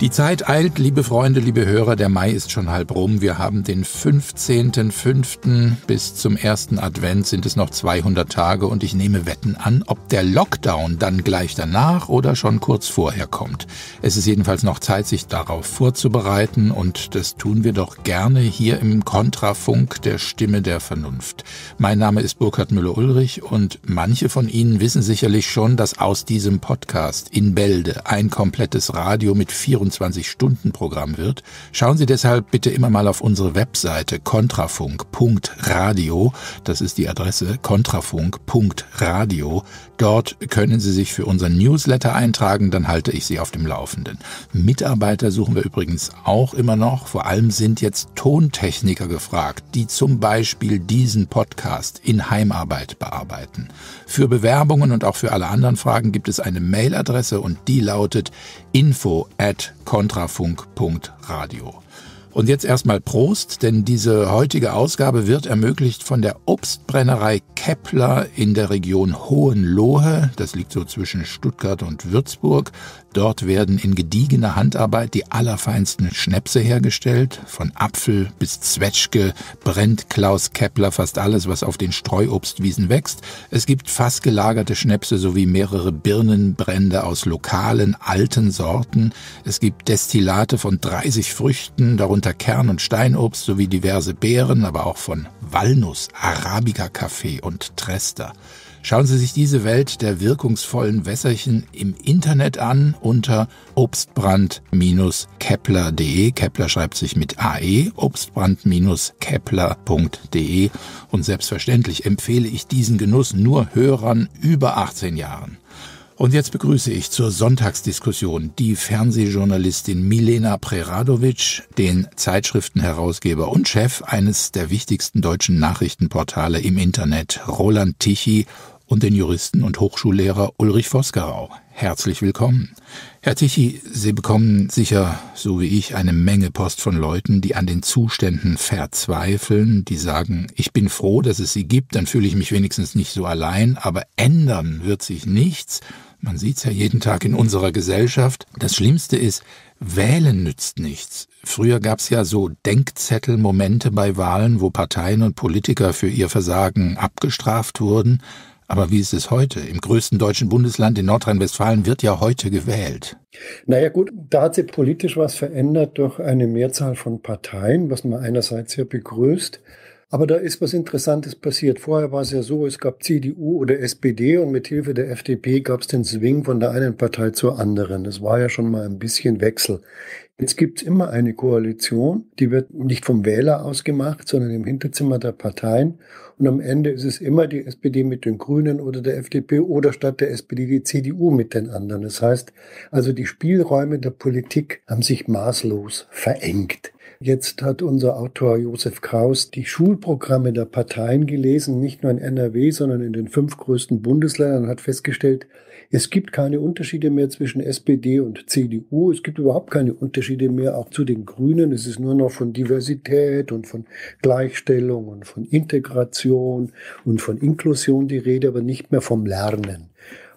Die Zeit eilt, liebe Freunde, liebe Hörer, der Mai ist schon halb rum. Wir haben den 15.05. bis zum ersten Advent sind es noch 200 Tage und ich nehme Wetten an, ob der Lockdown dann gleich danach oder schon kurz vorher kommt. Es ist jedenfalls noch Zeit, sich darauf vorzubereiten und das tun wir doch gerne hier im Kontrafunk der Stimme der Vernunft. Mein Name ist Burkhard Müller-Ulrich und manche von Ihnen wissen sicherlich schon, dass aus diesem Podcast in Bälde ein komplettes Radio mit 24 24-Stunden-Programm wird. Schauen Sie deshalb bitte immer mal auf unsere Webseite kontrafunk.radio. Das ist die Adresse kontrafunk.radio. Dort können Sie sich für unseren Newsletter eintragen, dann halte ich Sie auf dem Laufenden. Mitarbeiter suchen wir übrigens auch immer noch. Vor allem sind jetzt Tontechniker gefragt, die zum Beispiel diesen Podcast in Heimarbeit bearbeiten. Für Bewerbungen und auch für alle anderen Fragen gibt es eine Mailadresse und die lautet info at kontrafunk.radio. Und jetzt erstmal Prost, denn diese heutige Ausgabe wird ermöglicht von der Obstbrennerei Kepler in der Region Hohenlohe. Das liegt so zwischen Stuttgart und Würzburg. Dort werden in gediegener Handarbeit die allerfeinsten Schnäpse hergestellt. Von Apfel bis Zwetschge brennt Klaus Kepler fast alles, was auf den Streuobstwiesen wächst. Es gibt fast gelagerte Schnäpse sowie mehrere Birnenbrände aus lokalen, alten Sorten. Es gibt Destillate von 30 Früchten, darunter getrockneter Kern- und Steinobst sowie diverse Beeren, aber auch von Walnuss, Arabica-Kaffee und Trester. Schauen Sie sich diese Welt der wirkungsvollen Wässerchen im Internet an unter obstbrand-kepler.de. Kepler schreibt sich mit AE, obstbrand-kepler.de. Und selbstverständlich empfehle ich diesen Genuss nur Hörern über 18 Jahren. Und jetzt begrüße ich zur Sonntagsdiskussion die Fernsehjournalistin Milena Preradovic, den Zeitschriftenherausgeber und Chef eines der wichtigsten deutschen Nachrichtenportale im Internet, Roland Tichy, und den Juristen und Hochschullehrer Ulrich Vosgerau. Herzlich willkommen. Herr Tichy, Sie bekommen sicher, so wie ich, eine Menge Post von Leuten, die an den Zuständen verzweifeln, die sagen, ich bin froh, dass es sie gibt, dann fühle ich mich wenigstens nicht so allein, aber ändern wird sich nichts. Man sieht's ja jeden Tag in unserer Gesellschaft. Das Schlimmste ist, wählen nützt nichts. Früher gab's ja so Denkzettelmomente bei Wahlen, wo Parteien und Politiker für ihr Versagen abgestraft wurden. Aber wie ist es heute? Im größten deutschen Bundesland in Nordrhein-Westfalen wird ja heute gewählt. Naja gut, da hat sich politisch was verändert durch eine Mehrzahl von Parteien, was man einerseits ja begrüßt. Aber da ist was Interessantes passiert. Vorher war es ja so, es gab CDU oder SPD und mit Hilfe der FDP gab es den Swing von der einen Partei zur anderen. Das war ja schon mal ein bisschen Wechsel. Jetzt gibt es immer eine Koalition, die wird nicht vom Wähler ausgemacht, sondern im Hinterzimmer der Parteien. Und am Ende ist es immer die SPD mit den Grünen oder der FDP oder statt der SPD die CDU mit den anderen. Das heißt, also die Spielräume der Politik haben sich maßlos verengt. Jetzt hat unser Autor Josef Kraus die Schulprogramme der Parteien gelesen, nicht nur in NRW, sondern in den fünf größten Bundesländern und hat festgestellt, es gibt keine Unterschiede mehr zwischen SPD und CDU. Es gibt überhaupt keine Unterschiede mehr auch zu den Grünen. Es ist nur noch von Diversität und von Gleichstellung und von Integration und von Inklusion die Rede, aber nicht mehr vom Lernen.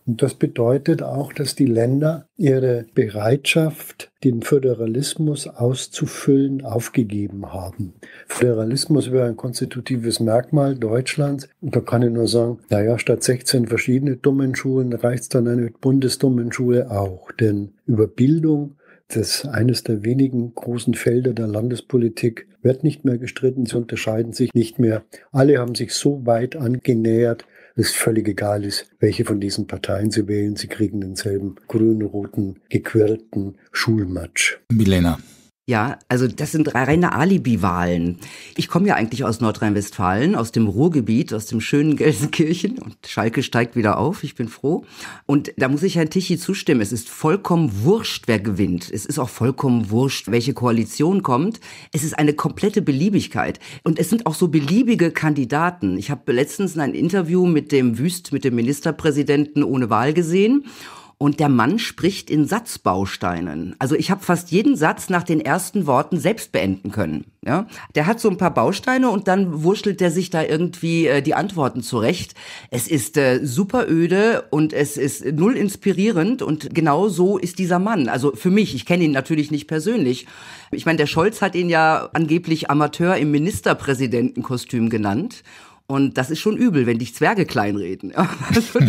Und das bedeutet auch, dass die Länder ihre Bereitschaft, den Föderalismus auszufüllen, aufgegeben haben. Föderalismus wäre ein konstitutives Merkmal Deutschlands. Und da kann ich nur sagen, naja, statt 16 verschiedene Schulen reicht es dann eine bundesdummen Schule auch. Denn über Bildung das ist eines der wenigen großen Felder der Landespolitik, wird nicht mehr gestritten, sie unterscheiden sich nicht mehr. Alle haben sich so weit angenähert, es völlig egal ist, welche von diesen Parteien sie wählen, sie kriegen denselben grün-roten, gequirlten Schulmatsch. Milena, ja, also das sind reine Alibi-Wahlen. Ich komme ja eigentlich aus Nordrhein-Westfalen, aus dem Ruhrgebiet, aus dem schönen Gelsenkirchen und Schalke steigt wieder auf, ich bin froh. Und da muss ich Herrn Tichy zustimmen, es ist vollkommen wurscht, wer gewinnt. Es ist auch vollkommen wurscht, welche Koalition kommt. Es ist eine komplette Beliebigkeit und es sind auch so beliebige Kandidaten. Ich habe letztens ein Interview mit dem Wüst, mit dem Ministerpräsidenten ohne Wahl gesehen und der Mann spricht in Satzbausteinen. Also ich habe fast jeden Satz nach den ersten Worten selbst beenden können. Ja? Der hat so ein paar Bausteine und dann wurschtelt der sich da irgendwie äh, die Antworten zurecht. Es ist äh, super öde und es ist null inspirierend und genau so ist dieser Mann. Also für mich, ich kenne ihn natürlich nicht persönlich. Ich meine, der Scholz hat ihn ja angeblich Amateur im Ministerpräsidentenkostüm genannt. Und das ist schon übel, wenn dich Zwerge kleinreden. Also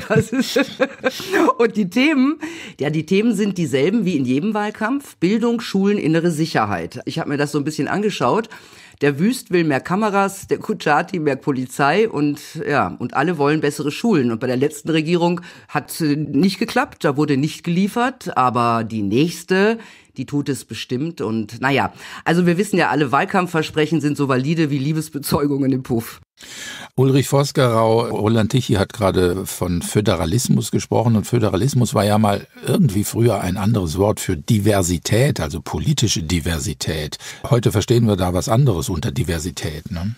und die Themen, ja, die Themen sind dieselben wie in jedem Wahlkampf. Bildung, Schulen, innere Sicherheit. Ich habe mir das so ein bisschen angeschaut. Der Wüst will mehr Kameras, der Kuchati mehr Polizei und ja, und alle wollen bessere Schulen. Und bei der letzten Regierung hat es äh, nicht geklappt, da wurde nicht geliefert, aber die nächste, die tut es bestimmt. Und naja, also wir wissen ja alle, Wahlkampfversprechen sind so valide wie Liebesbezeugungen im Puff. Ulrich Vosgerau, Roland Tichy hat gerade von Föderalismus gesprochen und Föderalismus war ja mal irgendwie früher ein anderes Wort für Diversität, also politische Diversität. Heute verstehen wir da was anderes unter Diversität. Ne?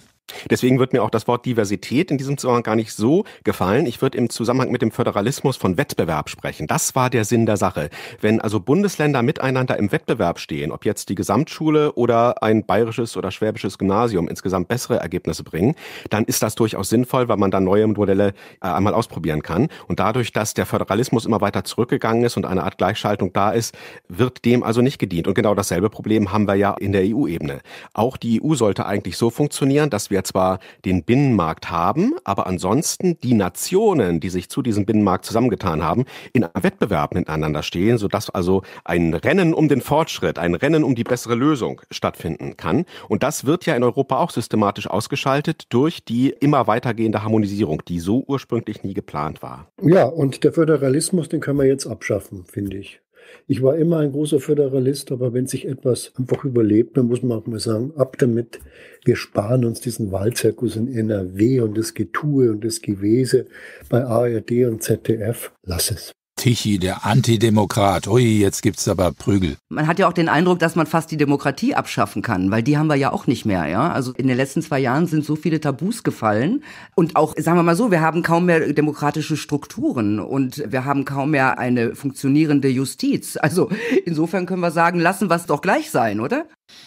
Deswegen wird mir auch das Wort Diversität in diesem Zusammenhang gar nicht so gefallen. Ich würde im Zusammenhang mit dem Föderalismus von Wettbewerb sprechen. Das war der Sinn der Sache. Wenn also Bundesländer miteinander im Wettbewerb stehen, ob jetzt die Gesamtschule oder ein bayerisches oder schwäbisches Gymnasium insgesamt bessere Ergebnisse bringen, dann ist das durchaus sinnvoll, weil man dann neue Modelle äh, einmal ausprobieren kann. Und dadurch, dass der Föderalismus immer weiter zurückgegangen ist und eine Art Gleichschaltung da ist, wird dem also nicht gedient. Und genau dasselbe Problem haben wir ja in der EU-Ebene. Auch die EU sollte eigentlich so funktionieren, dass wir wir zwar den Binnenmarkt haben, aber ansonsten die Nationen, die sich zu diesem Binnenmarkt zusammengetan haben, in einem Wettbewerb miteinander stehen, sodass also ein Rennen um den Fortschritt, ein Rennen um die bessere Lösung stattfinden kann. Und das wird ja in Europa auch systematisch ausgeschaltet durch die immer weitergehende Harmonisierung, die so ursprünglich nie geplant war. Ja, und der Föderalismus, den können wir jetzt abschaffen, finde ich. Ich war immer ein großer Föderalist, aber wenn sich etwas einfach überlebt, dann muss man auch mal sagen, ab damit, wir sparen uns diesen Wahlzirkus in NRW und das Getue und das Gewese bei ARD und ZDF. Lass es. Tichy, der Antidemokrat. Ui, jetzt gibt's aber Prügel. Man hat ja auch den Eindruck, dass man fast die Demokratie abschaffen kann, weil die haben wir ja auch nicht mehr, ja. Also in den letzten zwei Jahren sind so viele Tabus gefallen und auch, sagen wir mal so, wir haben kaum mehr demokratische Strukturen und wir haben kaum mehr eine funktionierende Justiz. Also insofern können wir sagen, lassen wir es doch gleich sein, oder?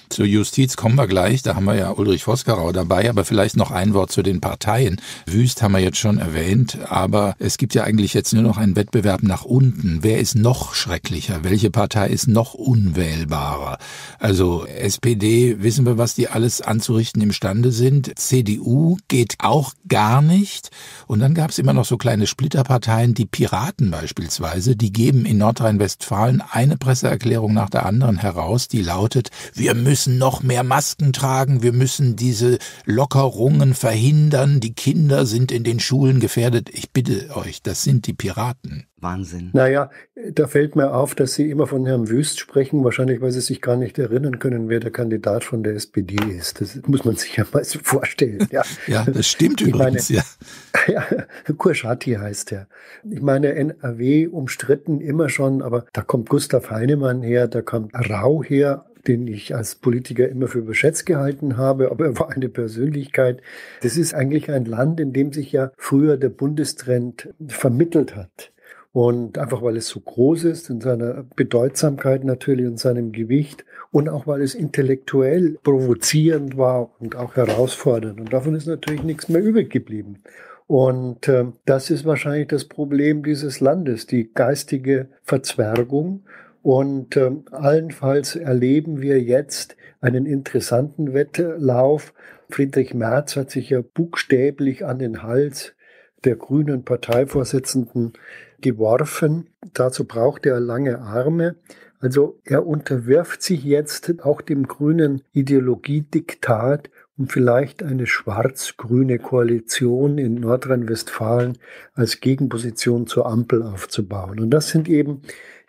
Zur Justiz kommen wir gleich, da haben wir ja Ulrich Voskerau dabei, aber vielleicht noch ein Wort zu den Parteien. Wüst haben wir jetzt schon erwähnt, aber es gibt ja eigentlich jetzt nur noch einen Wettbewerb nach unten. Wer ist noch schrecklicher? Welche Partei ist noch unwählbarer? Also SPD, wissen wir, was die alles anzurichten imstande sind. CDU geht auch gar nicht. Und dann gab es immer noch so kleine Splitterparteien, die Piraten beispielsweise, die geben in Nordrhein-Westfalen eine Presseerklärung nach der anderen heraus, die lautet, wir müssen noch mehr Masken tragen, wir müssen diese Lockerungen verhindern, die Kinder sind in den Schulen gefährdet. Ich bitte euch, das sind die Piraten. Wahnsinn. Naja, da fällt mir auf, dass Sie immer von Herrn Wüst sprechen, wahrscheinlich weil Sie sich gar nicht erinnern können, wer der Kandidat von der SPD ist. Das muss man sich ja mal so vorstellen. Ja, ja das stimmt ich übrigens. Meine, ja. ja, Kurschati heißt er. Ich meine, NRW umstritten immer schon, aber da kommt Gustav Heinemann her, da kommt Rau her, den ich als Politiker immer für überschätzt gehalten habe, aber er war eine Persönlichkeit. Das ist eigentlich ein Land, in dem sich ja früher der Bundestrend vermittelt hat. Und einfach weil es so groß ist in seiner Bedeutsamkeit natürlich und seinem Gewicht und auch weil es intellektuell provozierend war und auch herausfordernd. Und davon ist natürlich nichts mehr übrig geblieben. Und äh, das ist wahrscheinlich das Problem dieses Landes, die geistige Verzwergung und ähm, allenfalls erleben wir jetzt einen interessanten Wettlauf. Friedrich Merz hat sich ja buchstäblich an den Hals der grünen Parteivorsitzenden geworfen. Dazu braucht er lange Arme. Also er unterwirft sich jetzt auch dem grünen Ideologiediktat, um vielleicht eine schwarz-grüne Koalition in Nordrhein-Westfalen als Gegenposition zur Ampel aufzubauen. Und das sind eben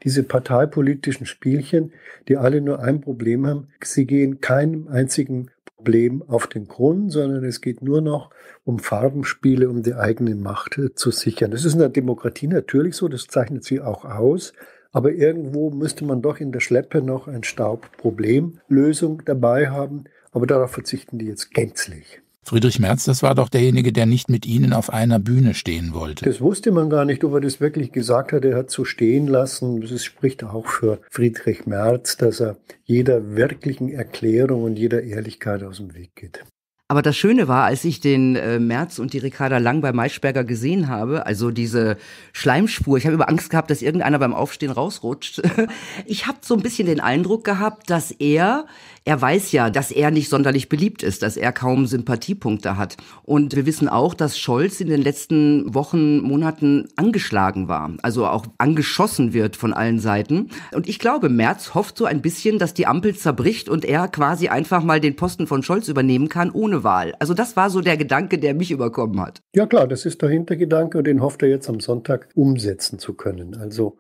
diese parteipolitischen Spielchen, die alle nur ein Problem haben. Sie gehen keinem einzigen Problem auf den Grund, sondern es geht nur noch um Farbenspiele, um die eigene Macht äh, zu sichern. Das ist in der Demokratie natürlich so, das zeichnet sie auch aus. Aber irgendwo müsste man doch in der Schleppe noch ein Staubproblemlösung dabei haben. Aber darauf verzichten die jetzt gänzlich. Friedrich Merz, das war doch derjenige, der nicht mit Ihnen auf einer Bühne stehen wollte. Das wusste man gar nicht, ob er das wirklich gesagt hat. Er hat so stehen lassen. Das spricht auch für Friedrich Merz, dass er jeder wirklichen Erklärung und jeder Ehrlichkeit aus dem Weg geht. Aber das Schöne war, als ich den äh, Merz und die Ricarda Lang bei Maischberger gesehen habe, also diese Schleimspur, ich habe über Angst gehabt, dass irgendeiner beim Aufstehen rausrutscht. ich habe so ein bisschen den Eindruck gehabt, dass er er weiß ja, dass er nicht sonderlich beliebt ist, dass er kaum Sympathiepunkte hat. Und wir wissen auch, dass Scholz in den letzten Wochen, Monaten angeschlagen war, also auch angeschossen wird von allen Seiten. Und ich glaube, Merz hofft so ein bisschen, dass die Ampel zerbricht und er quasi einfach mal den Posten von Scholz übernehmen kann ohne Wahl. Also das war so der Gedanke, der mich überkommen hat. Ja klar, das ist der Hintergedanke und den hofft er jetzt am Sonntag umsetzen zu können. Also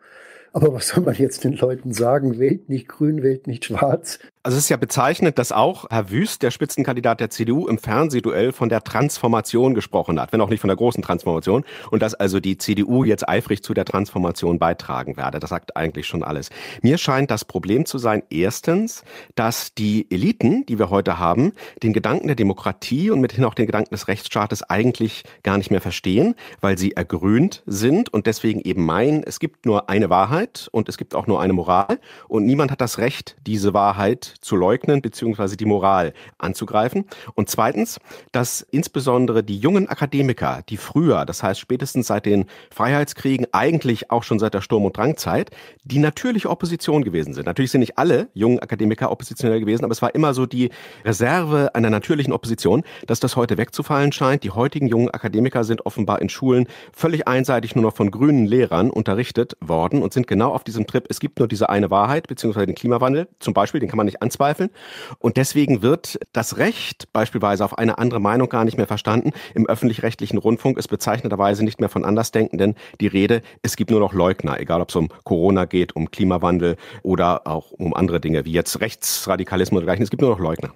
aber was soll man jetzt den Leuten sagen? Wählt nicht grün, wählt nicht schwarz. Also es ist ja bezeichnend, dass auch Herr Wüst, der Spitzenkandidat der CDU, im Fernsehduell von der Transformation gesprochen hat, wenn auch nicht von der großen Transformation, und dass also die CDU jetzt eifrig zu der Transformation beitragen werde. Das sagt eigentlich schon alles. Mir scheint das Problem zu sein, erstens, dass die Eliten, die wir heute haben, den Gedanken der Demokratie und mithin auch den Gedanken des Rechtsstaates eigentlich gar nicht mehr verstehen, weil sie ergrünt sind und deswegen eben meinen, es gibt nur eine Wahrheit und es gibt auch nur eine Moral und niemand hat das Recht, diese Wahrheit zu leugnen bzw. die Moral anzugreifen. Und zweitens, dass insbesondere die jungen Akademiker, die früher, das heißt spätestens seit den Freiheitskriegen, eigentlich auch schon seit der Sturm- und Drangzeit, die natürliche Opposition gewesen sind. Natürlich sind nicht alle jungen Akademiker oppositionell gewesen, aber es war immer so die Reserve einer natürlichen Opposition, dass das heute wegzufallen scheint. Die heutigen jungen Akademiker sind offenbar in Schulen völlig einseitig nur noch von grünen Lehrern unterrichtet worden und sind genau auf diesem Trip, es gibt nur diese eine Wahrheit, beziehungsweise den Klimawandel zum Beispiel, den kann man nicht nicht anzweifeln. Und deswegen wird das Recht beispielsweise auf eine andere Meinung gar nicht mehr verstanden. Im öffentlich-rechtlichen Rundfunk ist bezeichneterweise nicht mehr von Andersdenkenden die Rede. Es gibt nur noch Leugner, egal ob es um Corona geht, um Klimawandel oder auch um andere Dinge wie jetzt Rechtsradikalismus oder dergleichen. Es gibt nur noch Leugner.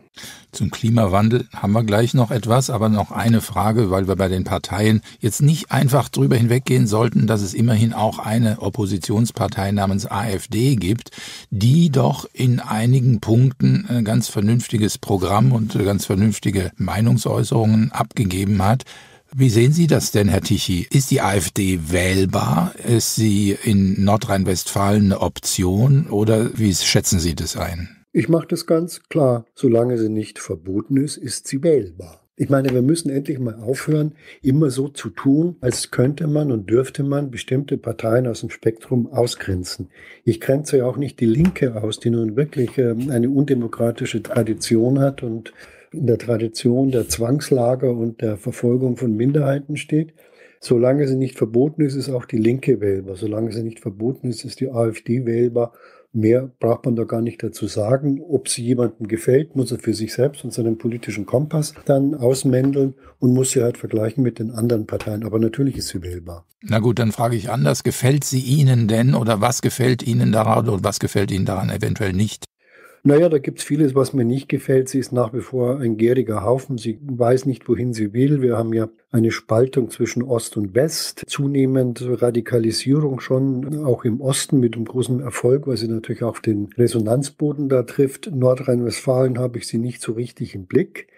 Zum Klimawandel haben wir gleich noch etwas, aber noch eine Frage, weil wir bei den Parteien jetzt nicht einfach drüber hinweggehen sollten, dass es immerhin auch eine Oppositionspartei namens AfD gibt, die doch in einigen Punkten Punkten ein äh, ganz vernünftiges Programm und äh, ganz vernünftige Meinungsäußerungen abgegeben hat. Wie sehen Sie das denn, Herr Tichy? Ist die AfD wählbar? Ist sie in Nordrhein-Westfalen eine Option oder wie schätzen Sie das ein? Ich mache das ganz klar. Solange sie nicht verboten ist, ist sie wählbar. Ich meine, wir müssen endlich mal aufhören, immer so zu tun, als könnte man und dürfte man bestimmte Parteien aus dem Spektrum ausgrenzen. Ich grenze ja auch nicht die Linke aus, die nun wirklich ähm, eine undemokratische Tradition hat und in der Tradition der Zwangslager und der Verfolgung von Minderheiten steht. Solange sie nicht verboten ist, ist auch die Linke wählbar. Solange sie nicht verboten ist, ist die AfD wählbar. Mehr braucht man da gar nicht dazu sagen. Ob sie jemandem gefällt, muss er für sich selbst und seinen politischen Kompass dann ausmändeln und muss sie halt vergleichen mit den anderen Parteien. Aber natürlich ist sie wählbar. Na gut, dann frage ich anders. Gefällt sie Ihnen denn oder was gefällt Ihnen daran oder was gefällt Ihnen daran eventuell nicht? Naja, da gibt es vieles, was mir nicht gefällt. Sie ist nach wie vor ein gäriger Haufen. Sie weiß nicht, wohin sie will. Wir haben ja eine Spaltung zwischen Ost und West, zunehmend Radikalisierung schon, auch im Osten mit einem großen Erfolg, weil sie natürlich auch den Resonanzboden da trifft. Nordrhein-Westfalen habe ich sie nicht so richtig im Blick.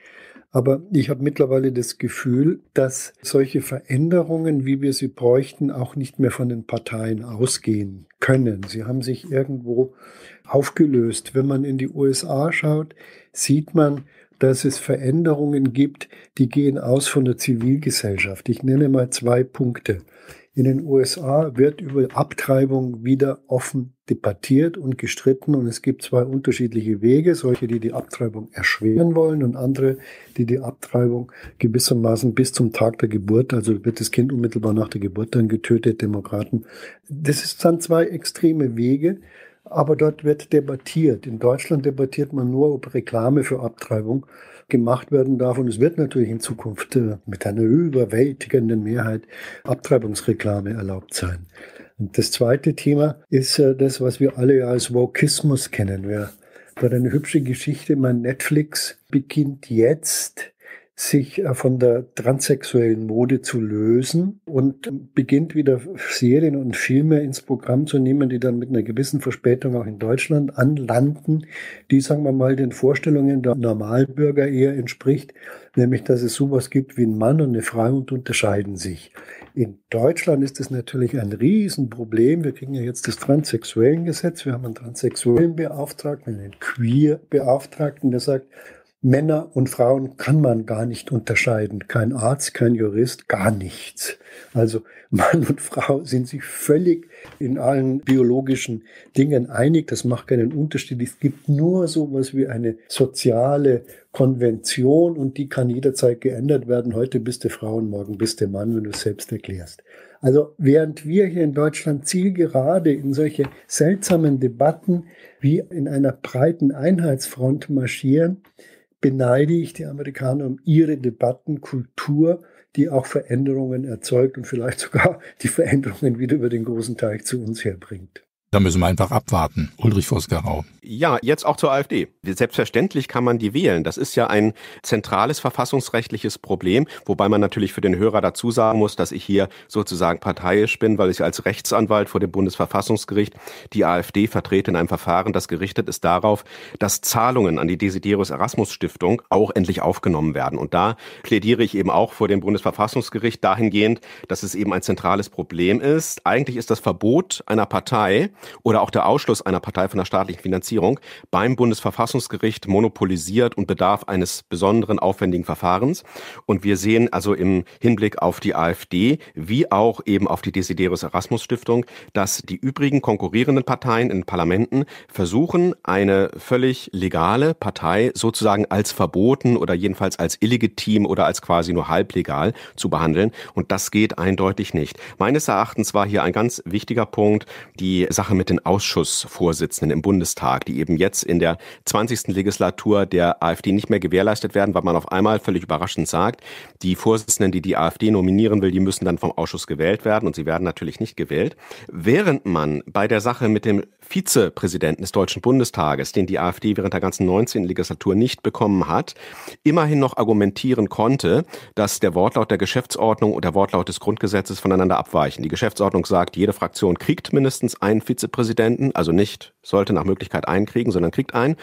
Aber ich habe mittlerweile das Gefühl, dass solche Veränderungen, wie wir sie bräuchten, auch nicht mehr von den Parteien ausgehen können. Sie haben sich irgendwo aufgelöst. Wenn man in die USA schaut, sieht man, dass es Veränderungen gibt, die gehen aus von der Zivilgesellschaft. Ich nenne mal zwei Punkte. In den USA wird über Abtreibung wieder offen debattiert und gestritten und es gibt zwei unterschiedliche Wege, solche, die die Abtreibung erschweren wollen und andere, die die Abtreibung gewissermaßen bis zum Tag der Geburt, also wird das Kind unmittelbar nach der Geburt dann getötet, Demokraten. Das sind zwei extreme Wege aber dort wird debattiert. In Deutschland debattiert man nur, ob Reklame für Abtreibung gemacht werden darf. Und es wird natürlich in Zukunft äh, mit einer überwältigenden Mehrheit Abtreibungsreklame erlaubt sein. Und das zweite Thema ist äh, das, was wir alle als Wokismus kennen. Wer hat eine hübsche Geschichte, mein Netflix beginnt jetzt sich äh, von der transsexuellen Mode zu lösen und beginnt wieder Serien und Filme ins Programm zu nehmen, die dann mit einer gewissen Verspätung auch in Deutschland anlanden, die, sagen wir mal, den Vorstellungen der Normalbürger eher entspricht, nämlich dass es sowas gibt wie ein Mann und eine Frau und unterscheiden sich. In Deutschland ist das natürlich ein Riesenproblem. Wir kriegen ja jetzt das transsexuellen Gesetz, wir haben einen transsexuellen Beauftragten, einen queer Beauftragten, der sagt, Männer und Frauen kann man gar nicht unterscheiden. Kein Arzt, kein Jurist, gar nichts. Also Mann und Frau sind sich völlig in allen biologischen Dingen einig. Das macht keinen Unterschied. Es gibt nur so was wie eine soziale Konvention und die kann jederzeit geändert werden. Heute bist du Frau und morgen bist du Mann, wenn du es selbst erklärst. Also während wir hier in Deutschland zielgerade in solche seltsamen Debatten wie in einer breiten Einheitsfront marschieren, beneide ich die Amerikaner um ihre Debattenkultur, die auch Veränderungen erzeugt und vielleicht sogar die Veränderungen wieder über den großen Teich zu uns herbringt. Da müssen wir einfach abwarten. Ulrich Vosgerau. Ja, jetzt auch zur AfD. Selbstverständlich kann man die wählen. Das ist ja ein zentrales verfassungsrechtliches Problem, wobei man natürlich für den Hörer dazu sagen muss, dass ich hier sozusagen parteiisch bin, weil ich als Rechtsanwalt vor dem Bundesverfassungsgericht die AfD vertrete in einem Verfahren, das gerichtet ist darauf, dass Zahlungen an die Desiderius Erasmus Stiftung auch endlich aufgenommen werden. Und da plädiere ich eben auch vor dem Bundesverfassungsgericht dahingehend, dass es eben ein zentrales Problem ist. Eigentlich ist das Verbot einer Partei, oder auch der Ausschluss einer Partei von der staatlichen Finanzierung beim Bundesverfassungsgericht monopolisiert und bedarf eines besonderen aufwendigen Verfahrens. Und wir sehen also im Hinblick auf die AfD wie auch eben auf die Desiderius Erasmus Stiftung, dass die übrigen konkurrierenden Parteien in Parlamenten versuchen, eine völlig legale Partei sozusagen als verboten oder jedenfalls als illegitim oder als quasi nur halblegal zu behandeln. Und das geht eindeutig nicht. Meines Erachtens war hier ein ganz wichtiger Punkt die Sache Sache mit den Ausschussvorsitzenden im Bundestag, die eben jetzt in der 20. Legislatur der AfD nicht mehr gewährleistet werden, weil man auf einmal völlig überraschend sagt, die Vorsitzenden, die die AfD nominieren will, die müssen dann vom Ausschuss gewählt werden und sie werden natürlich nicht gewählt. Während man bei der Sache mit dem Vizepräsidenten des Deutschen Bundestages, den die AfD während der ganzen 19. Legislatur nicht bekommen hat, immerhin noch argumentieren konnte, dass der Wortlaut der Geschäftsordnung und der Wortlaut des Grundgesetzes voneinander abweichen. Die Geschäftsordnung sagt, jede Fraktion kriegt mindestens einen Vizepräsidenten Vizepräsidenten, also nicht sollte nach Möglichkeit einen kriegen, sondern kriegt einen.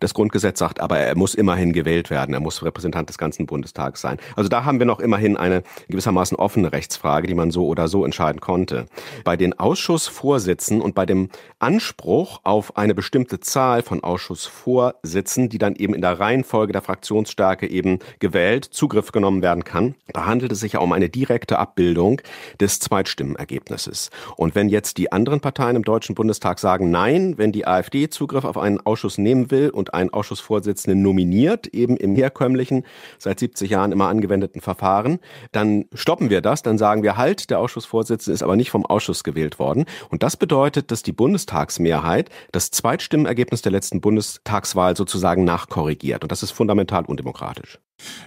Das Grundgesetz sagt aber, er muss immerhin gewählt werden, er muss Repräsentant des ganzen Bundestags sein. Also da haben wir noch immerhin eine gewissermaßen offene Rechtsfrage, die man so oder so entscheiden konnte. Bei den Ausschussvorsitzen und bei dem Anspruch auf eine bestimmte Zahl von Ausschussvorsitzen, die dann eben in der Reihenfolge der Fraktionsstärke eben gewählt, Zugriff genommen werden kann, da handelt es sich ja um eine direkte Abbildung des Zweitstimmenergebnisses. Und wenn jetzt die anderen Parteien im Deutschen Deutschen Bundestag sagen Nein, wenn die AfD Zugriff auf einen Ausschuss nehmen will und einen Ausschussvorsitzenden nominiert, eben im herkömmlichen, seit 70 Jahren immer angewendeten Verfahren, dann stoppen wir das, dann sagen wir halt, der Ausschussvorsitzende ist aber nicht vom Ausschuss gewählt worden. Und das bedeutet, dass die Bundestagsmehrheit das Zweitstimmenergebnis der letzten Bundestagswahl sozusagen nachkorrigiert. Und das ist fundamental undemokratisch.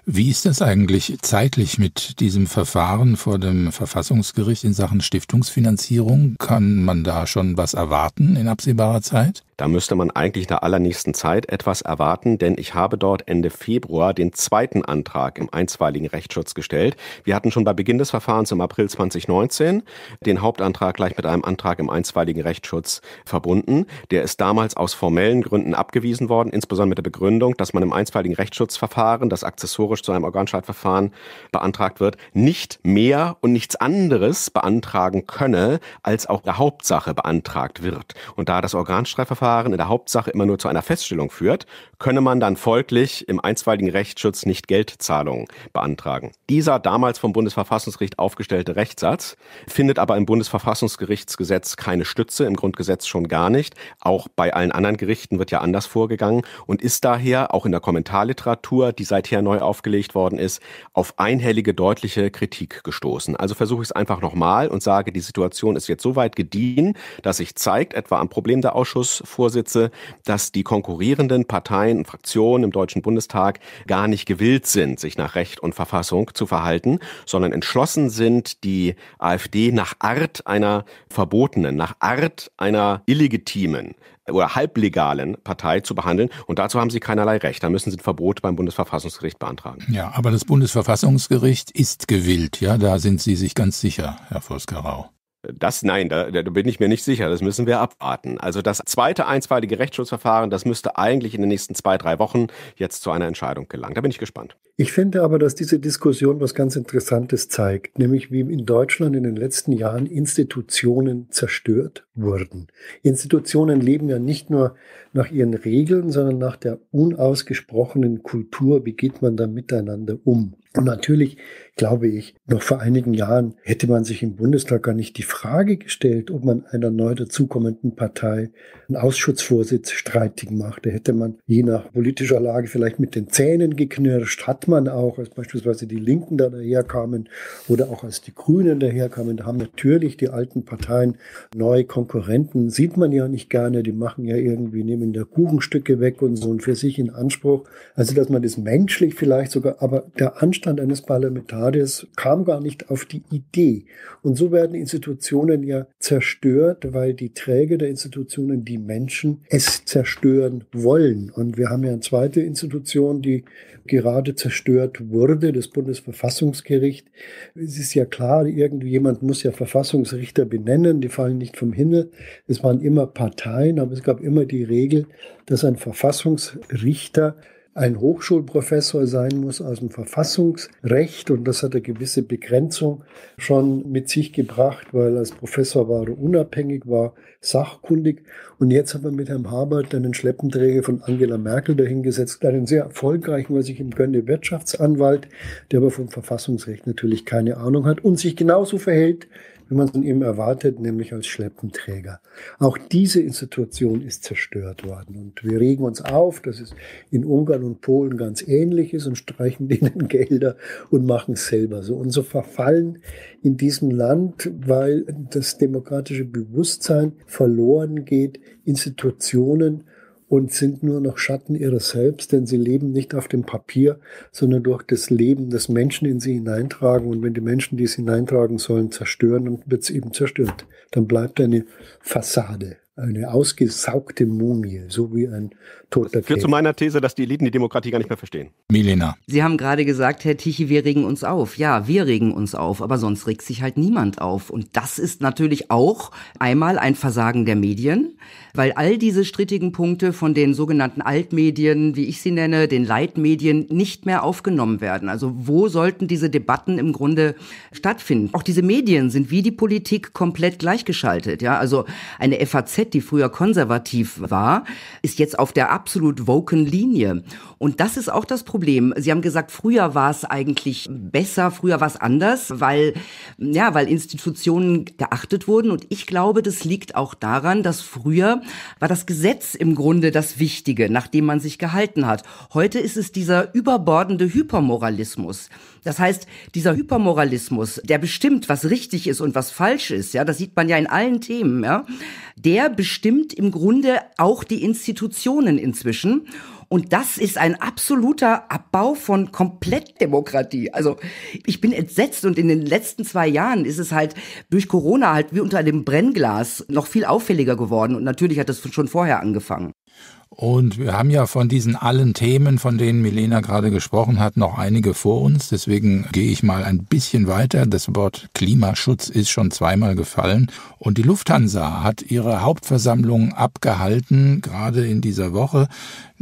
Wie ist das eigentlich zeitlich mit diesem Verfahren vor dem Verfassungsgericht in Sachen Stiftungsfinanzierung? Kann man da schon was erwarten in absehbarer Zeit? Da müsste man eigentlich in der allernächsten Zeit etwas erwarten, denn ich habe dort Ende Februar den zweiten Antrag im einstweiligen Rechtsschutz gestellt. Wir hatten schon bei Beginn des Verfahrens im April 2019 den Hauptantrag gleich mit einem Antrag im einstweiligen Rechtsschutz verbunden. Der ist damals aus formellen Gründen abgewiesen worden, insbesondere mit der Begründung, dass man im einstweiligen Rechtsschutzverfahren, das akzessorisch zu einem Organschadverfahren beantragt wird, nicht mehr und nichts anderes beantragen könne, als auch der Hauptsache beantragt wird. Und da das Organstreitverfahren Gerichtsverfahren in der Hauptsache immer nur zu einer Feststellung führt, könne man dann folglich im einstweiligen Rechtsschutz nicht Geldzahlungen beantragen. Dieser damals vom Bundesverfassungsgericht aufgestellte Rechtssatz findet aber im Bundesverfassungsgerichtsgesetz keine Stütze, im Grundgesetz schon gar nicht. Auch bei allen anderen Gerichten wird ja anders vorgegangen und ist daher auch in der Kommentarliteratur, die seither neu aufgelegt worden ist, auf einhellige deutliche Kritik gestoßen. Also versuche ich es einfach nochmal und sage, die Situation ist jetzt so weit gediehen, dass sich zeigt, etwa am Problem der Ausschuss Parteivorsitze, dass die konkurrierenden Parteien und Fraktionen im Deutschen Bundestag gar nicht gewillt sind, sich nach Recht und Verfassung zu verhalten, sondern entschlossen sind, die AfD nach Art einer verbotenen, nach Art einer illegitimen oder halblegalen Partei zu behandeln. Und dazu haben sie keinerlei Recht. Da müssen sie ein Verbot beim Bundesverfassungsgericht beantragen. Ja, aber das Bundesverfassungsgericht ist gewillt. Ja, da sind Sie sich ganz sicher, Herr Vosgerau. Das nein, da, da, bin ich mir nicht sicher. Das müssen wir abwarten. Also das zweite einstweilige Rechtsschutzverfahren, das müsste eigentlich in den nächsten zwei, drei Wochen jetzt zu einer Entscheidung gelangen. Da bin ich gespannt. Ich finde aber, dass diese Diskussion was ganz Interessantes zeigt, nämlich wie in Deutschland in den letzten Jahren Institutionen zerstört wurden. Institutionen leben ja nicht nur nach ihren Regeln, sondern nach der unausgesprochenen Kultur, wie geht man da miteinander um. Und natürlich glaube ich, noch vor einigen Jahren hätte man sich im Bundestag gar nicht die Frage gestellt, ob man einer neu dazukommenden Partei einen Ausschussvorsitz streitig macht. Da hätte man je nach politischer Lage vielleicht mit den Zähnen geknirscht. Hat man auch, als beispielsweise die Linken da daherkamen oder auch als die Grünen daherkamen, da haben natürlich die alten Parteien neue Konkurrenten. Sieht man ja nicht gerne, die machen ja irgendwie, nehmen der Kuchenstücke weg und so und für sich in Anspruch. Also, dass man das menschlich vielleicht sogar, aber der Anstand eines Parlamentariers Hades kam gar nicht auf die Idee. Und so werden Institutionen ja zerstört, weil die Träger der Institutionen, die Menschen, es zerstören wollen. Und wir haben ja eine zweite Institution, die gerade zerstört wurde, das Bundesverfassungsgericht. Es ist ja klar, irgendjemand muss ja Verfassungsrichter benennen, die fallen nicht vom Himmel. Es waren immer Parteien, aber es gab immer die Regel, dass ein Verfassungsrichter ein Hochschulprofessor sein muss aus dem Verfassungsrecht und das hat eine gewisse Begrenzung schon mit sich gebracht, weil als Professor war er unabhängig, war sachkundig und jetzt haben wir mit Herrn Habert einen Schleppenträger von Angela Merkel dahingesetzt, einen sehr erfolgreichen, was ich ihm gönne, Wirtschaftsanwalt, der aber vom Verfassungsrecht natürlich keine Ahnung hat und sich genauso verhält wie man es von ihm erwartet, nämlich als Schleppenträger. Auch diese Institution ist zerstört worden. Und wir regen uns auf, dass es in Ungarn und Polen ganz ähnlich ist und streichen denen Gelder und machen es selber so. Und so verfallen in diesem Land, weil das demokratische Bewusstsein verloren geht, Institutionen, und sind nur noch Schatten ihres Selbst, denn sie leben nicht auf dem Papier, sondern durch das Leben, das Menschen in sie hineintragen. Und wenn die Menschen dies hineintragen sollen, zerstören, dann wird es eben zerstört. Dann bleibt eine Fassade eine ausgesaugte Mumie, so wie ein toter Das führt zu meiner These, dass die Eliten die Demokratie gar nicht mehr verstehen. Milena. Sie haben gerade gesagt, Herr Tichy, wir regen uns auf. Ja, wir regen uns auf, aber sonst regt sich halt niemand auf. Und das ist natürlich auch einmal ein Versagen der Medien, weil all diese strittigen Punkte von den sogenannten Altmedien, wie ich sie nenne, den Leitmedien, nicht mehr aufgenommen werden. Also wo sollten diese Debatten im Grunde stattfinden? Auch diese Medien sind wie die Politik komplett gleichgeschaltet. Ja, also eine FAZ die früher konservativ war, ist jetzt auf der absolut woken Linie. Und das ist auch das Problem. Sie haben gesagt, früher war es eigentlich besser, früher war es anders, weil, ja, weil Institutionen geachtet wurden. Und ich glaube, das liegt auch daran, dass früher war das Gesetz im Grunde das Wichtige, nach dem man sich gehalten hat. Heute ist es dieser überbordende Hypermoralismus. Das heißt, dieser Hypermoralismus, der bestimmt, was richtig ist und was falsch ist, ja, das sieht man ja in allen Themen, ja, der bestimmt im Grunde auch die Institutionen inzwischen. Und das ist ein absoluter Abbau von Komplettdemokratie. Also ich bin entsetzt und in den letzten zwei Jahren ist es halt durch Corona halt wie unter einem Brennglas noch viel auffälliger geworden. Und natürlich hat das schon vorher angefangen. Und wir haben ja von diesen allen Themen, von denen Milena gerade gesprochen hat, noch einige vor uns. Deswegen gehe ich mal ein bisschen weiter. Das Wort Klimaschutz ist schon zweimal gefallen. Und die Lufthansa hat ihre Hauptversammlung abgehalten, gerade in dieser Woche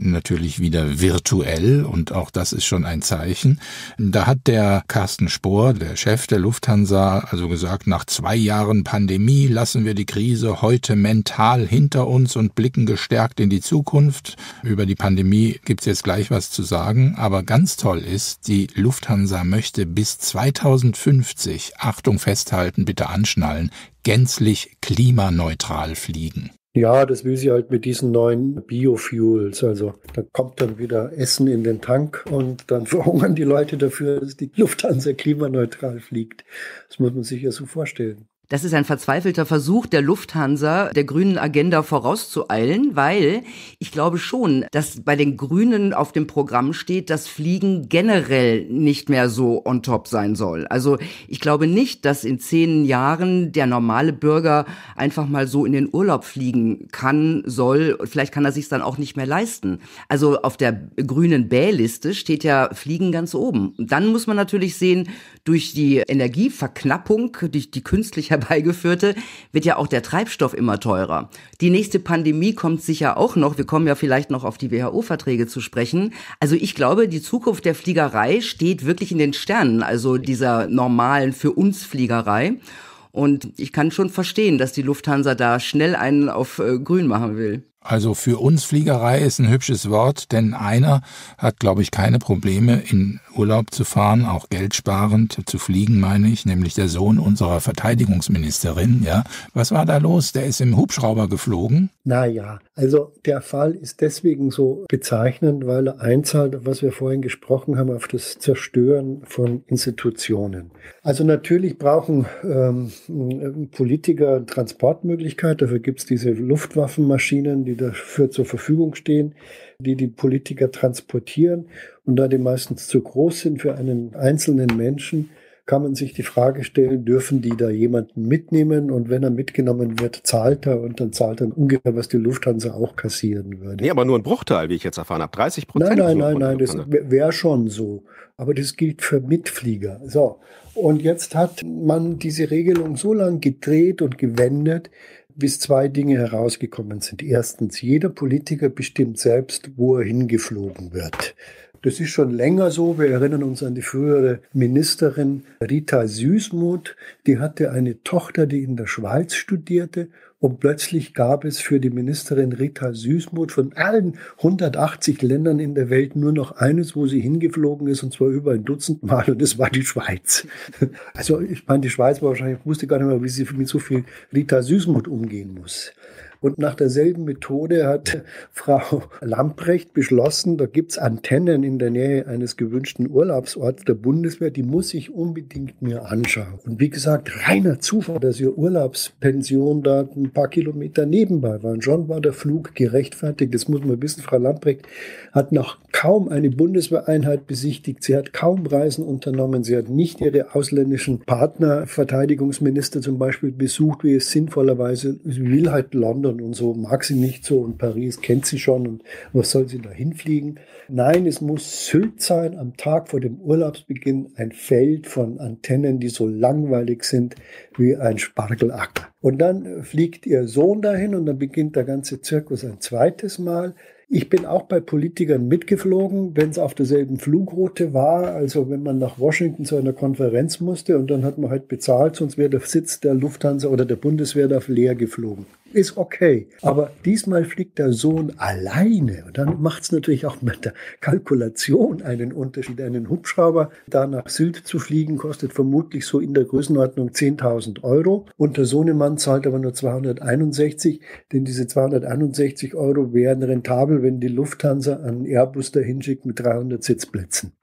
natürlich wieder virtuell und auch das ist schon ein Zeichen. Da hat der Carsten Spohr, der Chef der Lufthansa, also gesagt, nach zwei Jahren Pandemie lassen wir die Krise heute mental hinter uns und blicken gestärkt in die Zukunft. Über die Pandemie gibt's jetzt gleich was zu sagen, aber ganz toll ist, die Lufthansa möchte bis 2050, Achtung festhalten, bitte anschnallen, gänzlich klimaneutral fliegen. Ja, das will sie halt mit diesen neuen Biofuels. Also da kommt dann wieder Essen in den Tank und dann verhungern die Leute dafür, dass die Lufthansa klimaneutral fliegt. Das muss man sich ja so vorstellen. Das ist ein verzweifelter Versuch der Lufthansa, der grünen Agenda vorauszueilen, weil ich glaube schon, dass bei den Grünen auf dem Programm steht, dass Fliegen generell nicht mehr so on top sein soll. Also ich glaube nicht, dass in zehn Jahren der normale Bürger einfach mal so in den Urlaub fliegen kann, soll. Vielleicht kann er sich dann auch nicht mehr leisten. Also auf der grünen B-Liste steht ja Fliegen ganz oben. dann muss man natürlich sehen, durch die Energieverknappung, durch die künstliche herbeigeführte, wird ja auch der Treibstoff immer teurer. Die nächste Pandemie kommt sicher auch noch. Wir kommen ja vielleicht noch auf die WHO-Verträge zu sprechen. Also ich glaube, die Zukunft der Fliegerei steht wirklich in den Sternen, also dieser normalen für uns Fliegerei. Und ich kann schon verstehen, dass die Lufthansa da schnell einen auf äh, grün machen will. Also für uns Fliegerei ist ein hübsches Wort, denn einer hat, glaube ich, keine Probleme, in Urlaub zu fahren, auch geldsparend zu fliegen, meine ich, nämlich der Sohn unserer Verteidigungsministerin. Ja, was war da los? Der ist im Hubschrauber geflogen. Naja, also der Fall ist deswegen so bezeichnend, weil er einzahlt, was wir vorhin gesprochen haben, auf das Zerstören von Institutionen. Also natürlich brauchen ähm, Politiker Transportmöglichkeiten. Dafür gibt es diese Luftwaffenmaschinen, die dafür zur Verfügung stehen, die die Politiker transportieren. Und da die meistens zu groß sind für einen einzelnen Menschen, kann man sich die Frage stellen, dürfen die da jemanden mitnehmen? Und wenn er mitgenommen wird, zahlt er und dann zahlt er ungefähr, was die Lufthansa auch kassieren würde. Nee, aber nur ein Bruchteil, wie ich jetzt erfahren habe. 30 Prozent. Nein, nein, nein, nein, das wäre schon so. Aber das gilt für Mitflieger. So. Und jetzt hat man diese Regelung so lang gedreht und gewendet, bis zwei Dinge herausgekommen sind. Erstens, jeder Politiker bestimmt selbst, wo er hingeflogen wird. Das ist schon länger so. Wir erinnern uns an die frühere Ministerin Rita Süßmuth. Die hatte eine Tochter, die in der Schweiz studierte und plötzlich gab es für die Ministerin Rita Süßmuth von allen 180 Ländern in der Welt nur noch eines, wo sie hingeflogen ist, und zwar über ein Dutzend Mal, und das war die Schweiz. Also ich meine, die Schweiz war wahrscheinlich, wusste gar nicht mehr, wie sie mit so viel Rita Süßmuth umgehen muss. Und nach derselben Methode hat Frau Lamprecht beschlossen, da gibt es Antennen in der Nähe eines gewünschten Urlaubsorts der Bundeswehr, die muss ich unbedingt mir anschauen. Und wie gesagt, reiner Zufall, dass ihr Urlaubspension da ein paar Kilometer nebenbei waren. Schon war der Flug gerechtfertigt, das muss man wissen. Frau Lamprecht hat noch kaum eine Bundeswehreinheit besichtigt, sie hat kaum Reisen unternommen, sie hat nicht ihre ausländischen Partner, Verteidigungsminister zum Beispiel, besucht, wie es sinnvollerweise sie will, halt London London und so mag sie nicht so und Paris kennt sie schon und was soll sie da hinfliegen? Nein, es muss Sylt sein, am Tag vor dem Urlaubsbeginn ein Feld von Antennen, die so langweilig sind wie ein Spargelacker. Und dann fliegt ihr Sohn dahin und dann beginnt der ganze Zirkus ein zweites Mal. Ich bin auch bei Politikern mitgeflogen, wenn es auf derselben Flugroute war, also wenn man nach Washington zu einer Konferenz musste und dann hat man halt bezahlt, sonst wäre der Sitz der Lufthansa oder der Bundeswehr da leer geflogen ist okay. Aber diesmal fliegt der Sohn alleine. Und dann macht es natürlich auch mit der Kalkulation einen Unterschied. Einen Hubschrauber da nach Sylt zu fliegen, kostet vermutlich so in der Größenordnung 10.000 Euro. Und der Sohnemann zahlt aber nur 261, denn diese 261 Euro wären rentabel, wenn die Lufthansa einen Airbus dahin schickt mit 300 Sitzplätzen.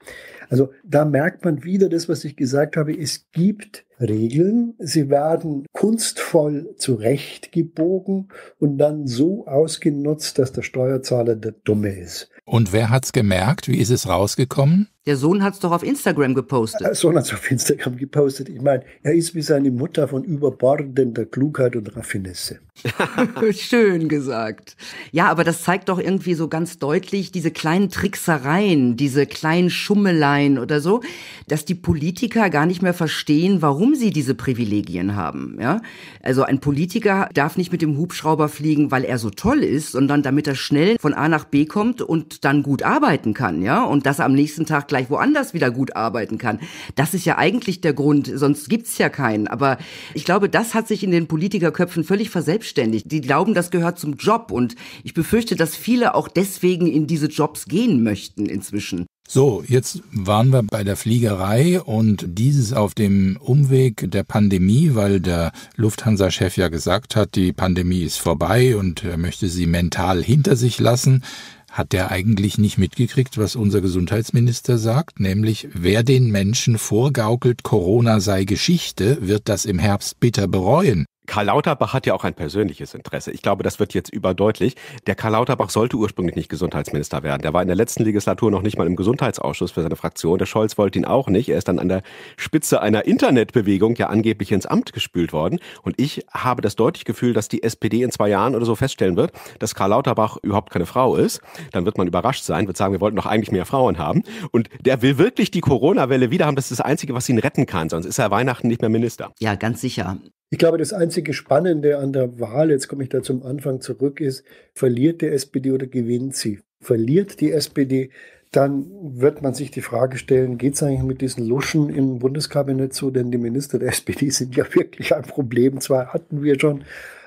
Also da merkt man wieder das, was ich gesagt habe. Es gibt Regeln. Sie werden kunstvoll zurechtgebogen und dann so ausgenutzt, dass der Steuerzahler der Dumme ist. Und wer hat's gemerkt? Wie ist es rausgekommen? Der Sohn hat's doch auf Instagram gepostet. Der Sohn hat's auf Instagram gepostet. Ich meine, er ist wie seine Mutter von überbordender Klugheit und Raffinesse. Schön gesagt. Ja, aber das zeigt doch irgendwie so ganz deutlich diese kleinen Tricksereien, diese kleinen Schummeleien oder so, dass die Politiker gar nicht mehr verstehen, warum warum sie diese Privilegien haben. Ja? Also ein Politiker darf nicht mit dem Hubschrauber fliegen, weil er so toll ist, sondern damit er schnell von A nach B kommt und dann gut arbeiten kann, ja, und dass er am nächsten Tag gleich woanders wieder gut arbeiten kann. Das ist ja eigentlich der Grund, sonst gibt's ja keinen. Aber ich glaube, das hat sich in den Politikerköpfen völlig verselbstständigt. Die glauben, das gehört zum Job und ich befürchte, dass viele auch deswegen in diese Jobs gehen möchten inzwischen. So, jetzt waren wir bei der Fliegerei und dieses auf dem Umweg der Pandemie, weil der Lufthansa-Chef ja gesagt hat, die Pandemie ist vorbei und er möchte sie mental hinter sich lassen. Hat der eigentlich nicht mitgekriegt, was unser Gesundheitsminister sagt? Nämlich, wer den Menschen vorgaukelt, Corona sei Geschichte, wird das im Herbst bitter bereuen. Karl Lauterbach hat ja auch ein persönliches Interesse. Ich glaube, das wird jetzt überdeutlich. Der Karl Lauterbach sollte ursprünglich nicht Gesundheitsminister werden. Der war in der letzten Legislatur noch nicht mal im Gesundheitsausschuss für seine Fraktion. Der Scholz wollte ihn auch nicht. Er ist dann an der Spitze einer Internetbewegung ja angeblich ins Amt gespült worden. Und ich habe das deutliche Gefühl, dass die SPD in zwei Jahren oder so feststellen wird, dass Karl Lauterbach überhaupt keine Frau ist. Dann wird man überrascht sein, wird sagen, wir wollten doch eigentlich mehr Frauen haben. Und der will wirklich die Corona-Welle wieder haben. Das ist das Einzige, was ihn retten kann. Sonst ist er Weihnachten nicht mehr Minister. Ja, ganz sicher. Ich glaube, das einzige Spannende an der Wahl, jetzt komme ich da zum Anfang zurück, ist, verliert die SPD oder gewinnt sie? Verliert die SPD, dann wird man sich die Frage stellen, geht es eigentlich mit diesen Luschen im Bundeskabinett so? Denn die Minister der SPD sind ja wirklich ein Problem. Zwar hatten wir schon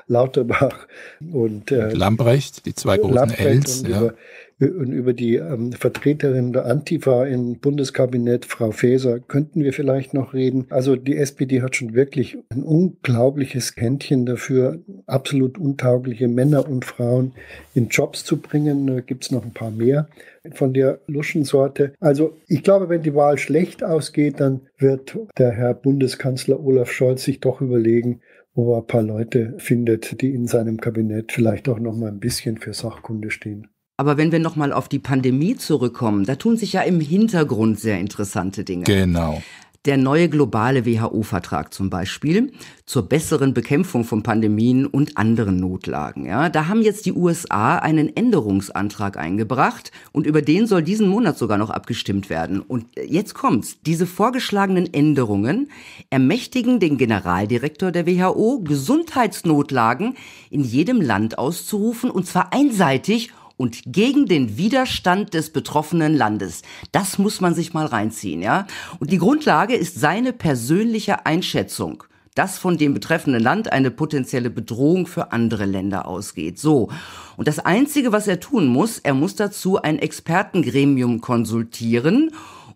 Lauterbach und, äh, Lambrecht, die zwei großen Lambrecht Ls. Ja und über die ähm, Vertreterin der Antifa im Bundeskabinett, Frau Faeser, könnten wir vielleicht noch reden. Also die SPD hat schon wirklich ein unglaubliches Händchen dafür, absolut untaugliche Männer und Frauen in Jobs zu bringen. Da gibt es noch ein paar mehr von der Luschensorte. Also ich glaube, wenn die Wahl schlecht ausgeht, dann wird der Herr Bundeskanzler Olaf Scholz sich doch überlegen, wo er ein paar Leute findet, die in seinem Kabinett vielleicht auch noch mal ein bisschen für Sachkunde stehen. Aber wenn wir nochmal auf die Pandemie zurückkommen, da tun sich ja im Hintergrund sehr interessante Dinge. Genau. Der neue globale WHO-Vertrag zum Beispiel zur besseren Bekämpfung von Pandemien und anderen Notlagen. Ja, da haben jetzt die USA einen Änderungsantrag eingebracht und über den soll diesen Monat sogar noch abgestimmt werden. Und jetzt kommt's. Diese vorgeschlagenen Änderungen ermächtigen den Generaldirektor der WHO, Gesundheitsnotlagen in jedem Land auszurufen und zwar einseitig und gegen den Widerstand des betroffenen Landes. Das muss man sich mal reinziehen, ja? Und die Grundlage ist seine persönliche Einschätzung dass von dem betreffenden Land eine potenzielle Bedrohung für andere Länder ausgeht. So. Und das Einzige, was er tun muss, er muss dazu ein Expertengremium konsultieren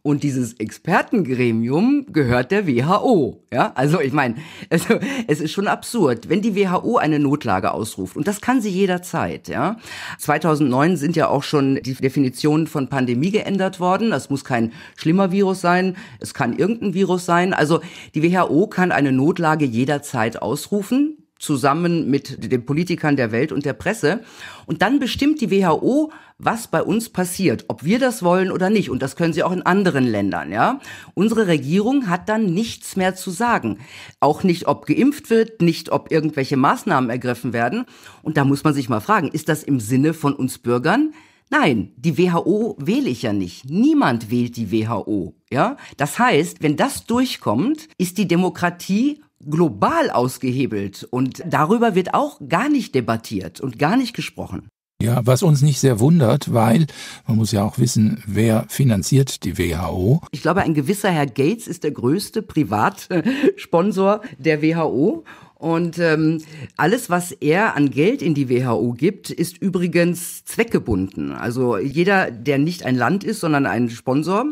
und dieses Expertengremium gehört der WHO. Ja, also ich meine, also, es ist schon absurd, wenn die WHO eine Notlage ausruft. Und das kann sie jederzeit. Ja, 2009 sind ja auch schon die Definitionen von Pandemie geändert worden. Das muss kein schlimmer Virus sein. Es kann irgendein Virus sein. Also die WHO kann eine Notlage jederzeit ausrufen zusammen mit den Politikern der Welt und der Presse. Und dann bestimmt die WHO, was bei uns passiert, ob wir das wollen oder nicht. Und das können sie auch in anderen Ländern, ja. Unsere Regierung hat dann nichts mehr zu sagen. Auch nicht, ob geimpft wird, nicht, ob irgendwelche Maßnahmen ergriffen werden. Und da muss man sich mal fragen, ist das im Sinne von uns Bürgern? Nein, die WHO wähle ich ja nicht. Niemand wählt die WHO, ja. Das heißt, wenn das durchkommt, ist die Demokratie global ausgehebelt und darüber wird auch gar nicht debattiert und gar nicht gesprochen. Ja, was uns nicht sehr wundert, weil man muss ja auch wissen, wer finanziert die WHO. Ich glaube, ein gewisser Herr Gates ist der größte Privatsponsor der WHO. Und ähm, alles, was er an Geld in die WHO gibt, ist übrigens zweckgebunden. Also jeder, der nicht ein Land ist, sondern ein Sponsor,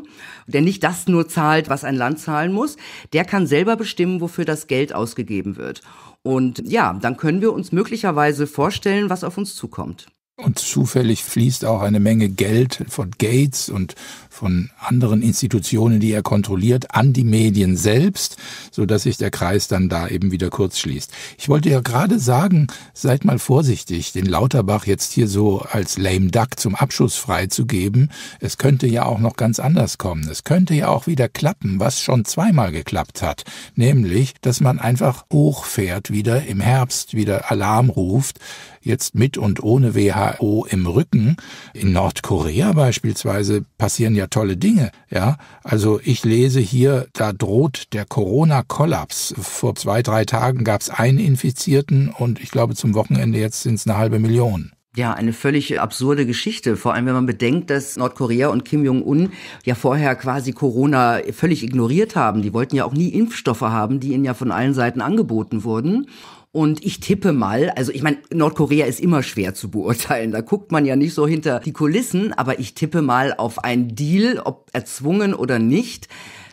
der nicht das nur zahlt, was ein Land zahlen muss, der kann selber bestimmen, wofür das Geld ausgegeben wird. Und ja, dann können wir uns möglicherweise vorstellen, was auf uns zukommt. Und zufällig fließt auch eine Menge Geld von Gates und von anderen Institutionen, die er kontrolliert, an die Medien selbst, so dass sich der Kreis dann da eben wieder kurz schließt. Ich wollte ja gerade sagen, seid mal vorsichtig, den Lauterbach jetzt hier so als lame duck zum Abschuss freizugeben. Es könnte ja auch noch ganz anders kommen. Es könnte ja auch wieder klappen, was schon zweimal geklappt hat, nämlich, dass man einfach hochfährt wieder im Herbst, wieder Alarm ruft, jetzt mit und ohne WHO im Rücken. In Nordkorea beispielsweise passieren ja tolle Dinge. Ja, also ich lese hier, da droht der Corona-Kollaps. Vor zwei, drei Tagen gab es einen Infizierten und ich glaube zum Wochenende jetzt sind es eine halbe Million. Ja, eine völlig absurde Geschichte. Vor allem, wenn man bedenkt, dass Nordkorea und Kim Jong-un ja vorher quasi Corona völlig ignoriert haben. Die wollten ja auch nie Impfstoffe haben, die ihnen ja von allen Seiten angeboten wurden. Und ich tippe mal, also ich meine, Nordkorea ist immer schwer zu beurteilen. Da guckt man ja nicht so hinter die Kulissen, aber ich tippe mal auf einen Deal, ob erzwungen oder nicht.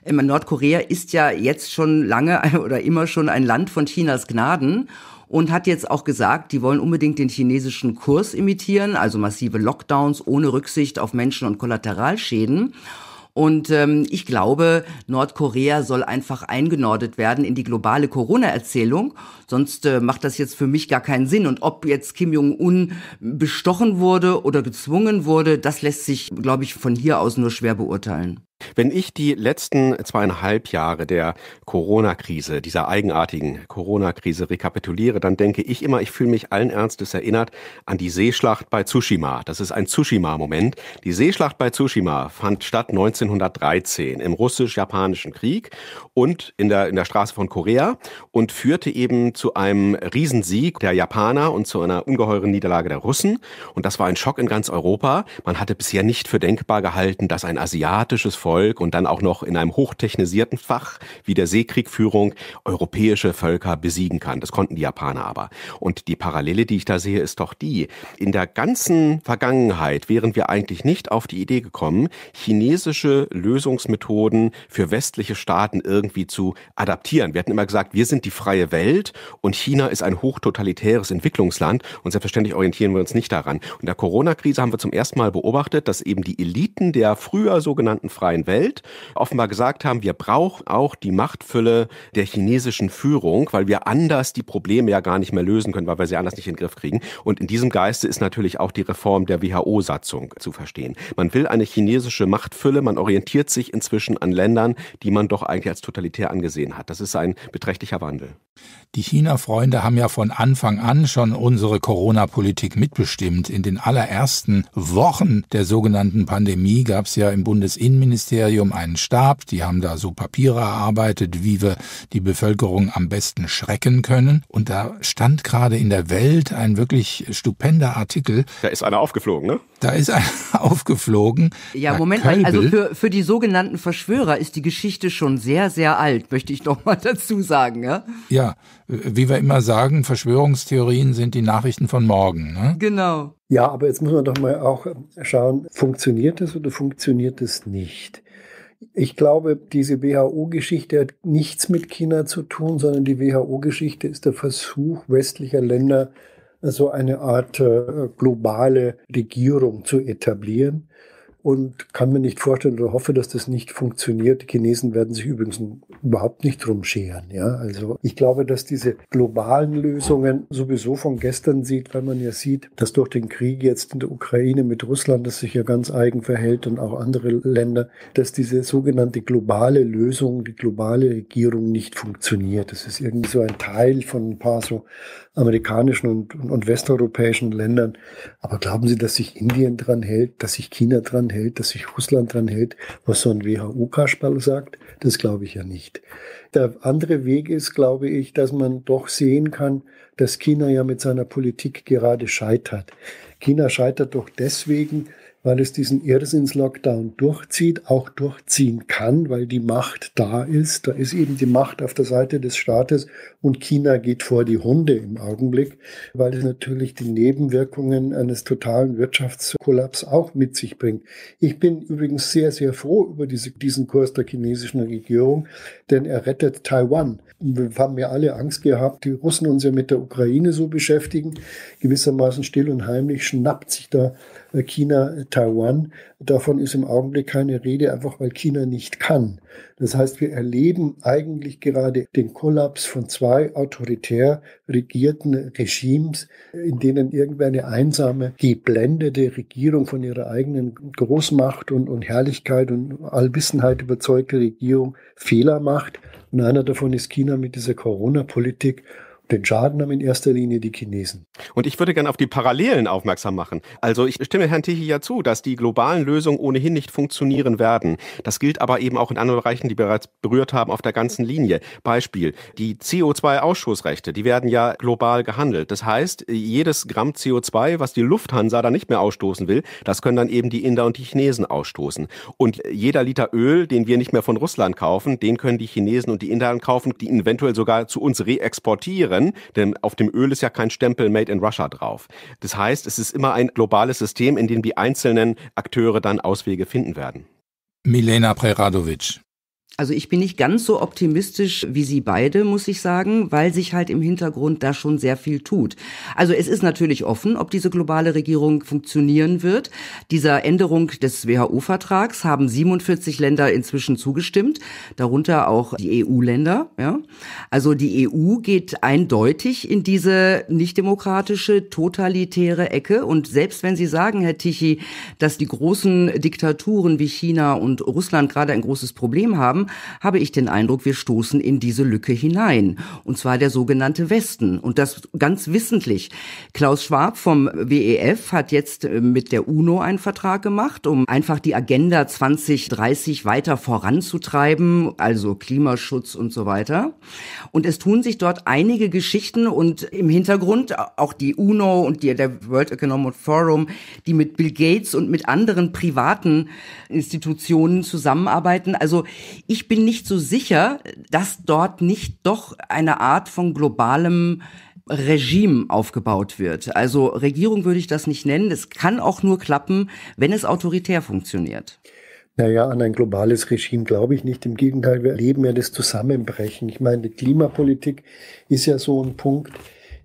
Nordkorea ist ja jetzt schon lange oder immer schon ein Land von Chinas Gnaden und hat jetzt auch gesagt, die wollen unbedingt den chinesischen Kurs imitieren, also massive Lockdowns ohne Rücksicht auf Menschen und Kollateralschäden. Und ähm, ich glaube, Nordkorea soll einfach eingenordet werden in die globale Corona-Erzählung. Sonst äh, macht das jetzt für mich gar keinen Sinn. Und ob jetzt Kim Jong-un bestochen wurde oder gezwungen wurde, das lässt sich, glaube ich, von hier aus nur schwer beurteilen. Wenn ich die letzten zweieinhalb Jahre der Corona-Krise, dieser eigenartigen Corona-Krise rekapituliere, dann denke ich immer, ich fühle mich allen Ernstes erinnert an die Seeschlacht bei Tsushima. Das ist ein Tsushima-Moment. Die Seeschlacht bei Tsushima fand statt 1913 im russisch-japanischen Krieg und in der, in der Straße von Korea und führte eben zu einem Riesensieg der Japaner und zu einer ungeheuren Niederlage der Russen. Und das war ein Schock in ganz Europa. Man hatte bisher nicht für denkbar gehalten, dass ein asiatisches Volk Erfolg und dann auch noch in einem hochtechnisierten Fach wie der Seekriegführung europäische Völker besiegen kann. Das konnten die Japaner aber. Und die Parallele, die ich da sehe, ist doch die, in der ganzen Vergangenheit wären wir eigentlich nicht auf die Idee gekommen, chinesische Lösungsmethoden für westliche Staaten irgendwie zu adaptieren. Wir hatten immer gesagt, wir sind die freie Welt und China ist ein hochtotalitäres Entwicklungsland und selbstverständlich orientieren wir uns nicht daran. Und in der Corona-Krise haben wir zum ersten Mal beobachtet, dass eben die Eliten der früher sogenannten freien neuen Welt offenbar gesagt haben, wir brauchen auch die Machtfülle der chinesischen Führung, weil wir anders die Probleme ja gar nicht mehr lösen können, weil wir sie anders nicht in den Griff kriegen. Und in diesem Geiste ist natürlich auch die Reform der WHO-Satzung zu verstehen. Man will eine chinesische Machtfülle, man orientiert sich inzwischen an Ländern, die man doch eigentlich als totalitär angesehen hat. Das ist ein beträchtlicher Wandel. Die China-Freunde haben ja von Anfang an schon unsere Corona-Politik mitbestimmt. In den allerersten Wochen der sogenannten Pandemie gab es ja im Bundesinnenministerium Innenministerium einen Stab, die haben da so Papiere erarbeitet, wie wir die Bevölkerung am besten schrecken können. Und da stand gerade in der Welt ein wirklich stupender Artikel. Da ist einer aufgeflogen, ne? Da ist einer aufgeflogen. Ja, Moment, Kölbel. also für, für die sogenannten Verschwörer ist die Geschichte schon sehr, sehr alt, möchte ich doch mal dazu sagen. Ja, ja wie wir immer sagen, Verschwörungstheorien sind die Nachrichten von morgen. Ne? Genau. Ja, aber jetzt muss man doch mal auch schauen, funktioniert das oder funktioniert das nicht? Ich glaube, diese WHO-Geschichte hat nichts mit China zu tun, sondern die WHO-Geschichte ist der Versuch westlicher Länder, so eine Art äh, globale Regierung zu etablieren und kann mir nicht vorstellen oder hoffe, dass das nicht funktioniert. Die Chinesen werden sich übrigens überhaupt nicht drum scheren. Ja? Also ich glaube, dass diese globalen Lösungen sowieso von gestern sieht, weil man ja sieht, dass durch den Krieg jetzt in der Ukraine mit Russland, das sich ja ganz eigen verhält und auch andere Länder, dass diese sogenannte globale Lösung, die globale Regierung nicht funktioniert. Das ist irgendwie so ein Teil von ein paar so amerikanischen und, und, westeuropäischen Ländern. Aber glauben Sie, dass sich Indien dran hält, dass sich China dran hält, dass sich Russland dran hält, was so ein WHO-Kasperl sagt? Das glaube ich ja nicht. Der andere Weg ist, glaube ich, dass man doch sehen kann, dass China ja mit seiner Politik gerade scheitert. China scheitert doch deswegen, weil es diesen Irrsinns-Lockdown durchzieht, auch durchziehen kann, weil die Macht da ist. Da ist eben die Macht auf der Seite des Staates und China geht vor die Hunde im Augenblick, weil es natürlich die Nebenwirkungen eines totalen Wirtschaftskollaps auch mit sich bringt. Ich bin übrigens sehr, sehr froh über diese, diesen Kurs der chinesischen Regierung, denn er rettet Taiwan. Wir haben ja alle Angst gehabt, die Russen uns ja mit der Ukraine so beschäftigen. Gewissermaßen still und heimlich schnappt sich da äh, China Taiwan. Davon ist im Augenblick keine Rede, einfach weil China nicht kann. Das heißt, wir erleben eigentlich gerade den Kollaps von zwei autoritär regierten Regimes, in denen irgendeine einsame, geblendete Regierung von ihrer eigenen Großmacht und, und Herrlichkeit und Allwissenheit überzeugte Regierung Fehler macht. Und einer davon ist China mit dieser Corona-Politik. Den Schaden haben in erster Linie die Chinesen. Und ich würde gerne auf die Parallelen aufmerksam machen. Also ich stimme Herrn Tichy ja zu, dass die globalen Lösungen ohnehin nicht funktionieren werden. Das gilt aber eben auch in anderen Bereichen, die bereits berührt haben, auf der ganzen Linie. Beispiel, die CO2-Ausschussrechte, die werden ja global gehandelt. Das heißt, jedes Gramm CO2, was die Lufthansa da nicht mehr ausstoßen will, das können dann eben die Inder und die Chinesen ausstoßen. Und jeder Liter Öl, den wir nicht mehr von Russland kaufen, den können die Chinesen und die Inder kaufen, die eventuell sogar zu uns reexportieren können, denn auf dem Öl ist ja kein Stempel Made in Russia drauf. Das heißt, es ist immer ein globales System, in dem die einzelnen Akteure dann Auswege finden werden. Milena Preradovic, also ich bin nicht ganz so optimistisch wie Sie beide, muss ich sagen, weil sich halt im Hintergrund da schon sehr viel tut. Also es ist natürlich offen, ob diese globale Regierung funktionieren wird. Dieser Änderung des WHO-Vertrags haben 47 Länder inzwischen zugestimmt, darunter auch die EU-Länder. Ja. Also die EU geht eindeutig in diese nichtdemokratische, totalitäre Ecke. Und selbst wenn Sie sagen, Herr Tichy, dass die großen Diktaturen wie China und Russland gerade ein großes Problem haben, haben, habe ich den Eindruck, wir stoßen in diese Lücke hinein. Und zwar der sogenannte Westen. Und das ganz wissentlich. Klaus Schwab vom WEF hat jetzt äh, mit der UNO einen Vertrag gemacht, um einfach die Agenda 2030 weiter voranzutreiben, also Klimaschutz und so weiter. Und es tun sich dort einige Geschichten und im Hintergrund auch die UNO und die, der World Economic Forum, die mit Bill Gates und mit anderen privaten Institutionen zusammenarbeiten. Also ich bin nicht so sicher, dass dort nicht doch eine Art von globalem Regime aufgebaut wird. Also Regierung würde ich das nicht nennen. Es kann auch nur klappen, wenn es autoritär funktioniert. Naja, an ein globales Regime glaube ich nicht. Im Gegenteil, wir erleben ja das Zusammenbrechen. Ich meine, die Klimapolitik ist ja so ein Punkt.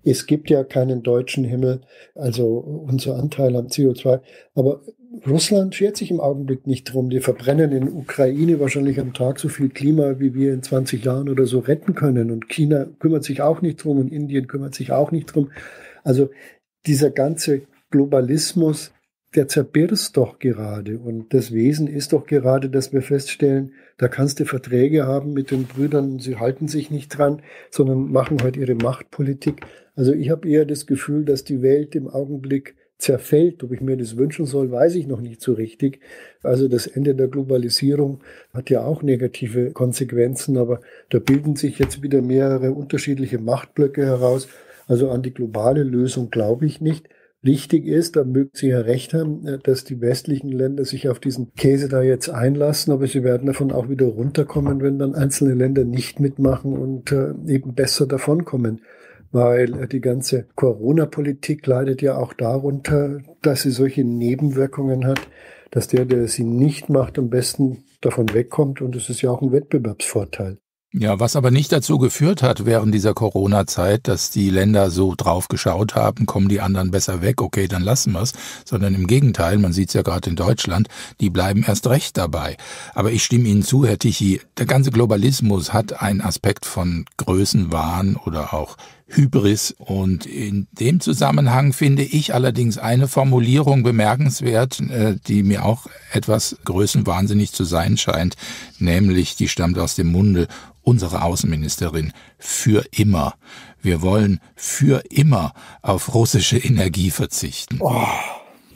Es gibt ja keinen deutschen Himmel, also unser Anteil am CO2. Aber Russland schert sich im Augenblick nicht drum. Die verbrennen in Ukraine wahrscheinlich am Tag so viel Klima, wie wir in 20 Jahren oder so retten können. Und China kümmert sich auch nicht drum und Indien kümmert sich auch nicht drum. Also dieser ganze Globalismus, der zerbirst doch gerade. Und das Wesen ist doch gerade, dass wir feststellen, da kannst du Verträge haben mit den Brüdern, sie halten sich nicht dran, sondern machen halt ihre Machtpolitik. Also ich habe eher das Gefühl, dass die Welt im Augenblick zerfällt. Ob ich mir das wünschen soll, weiß ich noch nicht so richtig. Also das Ende der Globalisierung hat ja auch negative Konsequenzen, aber da bilden sich jetzt wieder mehrere unterschiedliche Machtblöcke heraus. Also an die globale Lösung glaube ich nicht. Wichtig ist, da mögt Sie ja recht haben, dass die westlichen Länder sich auf diesen Käse da jetzt einlassen, aber sie werden davon auch wieder runterkommen, wenn dann einzelne Länder nicht mitmachen und äh, eben besser davonkommen weil äh, die ganze Corona-Politik leidet ja auch darunter, dass sie solche Nebenwirkungen hat, dass der, der sie nicht macht, am besten davon wegkommt und es ist ja auch ein Wettbewerbsvorteil. Ja, was aber nicht dazu geführt hat während dieser Corona-Zeit, dass die Länder so drauf geschaut haben, kommen die anderen besser weg, okay, dann lassen wir's, sondern im Gegenteil, man sieht's ja gerade in Deutschland, die bleiben erst recht dabei. Aber ich stimme Ihnen zu, Herr Tichy, der ganze Globalismus hat einen Aspekt von Größenwahn oder auch Hybris. Und in dem Zusammenhang finde ich allerdings eine Formulierung bemerkenswert, äh, die mir auch etwas größenwahnsinnig zu sein scheint, nämlich die stammt aus dem Munde unserer Außenministerin für immer. Wir wollen für immer auf russische Energie verzichten. Oh.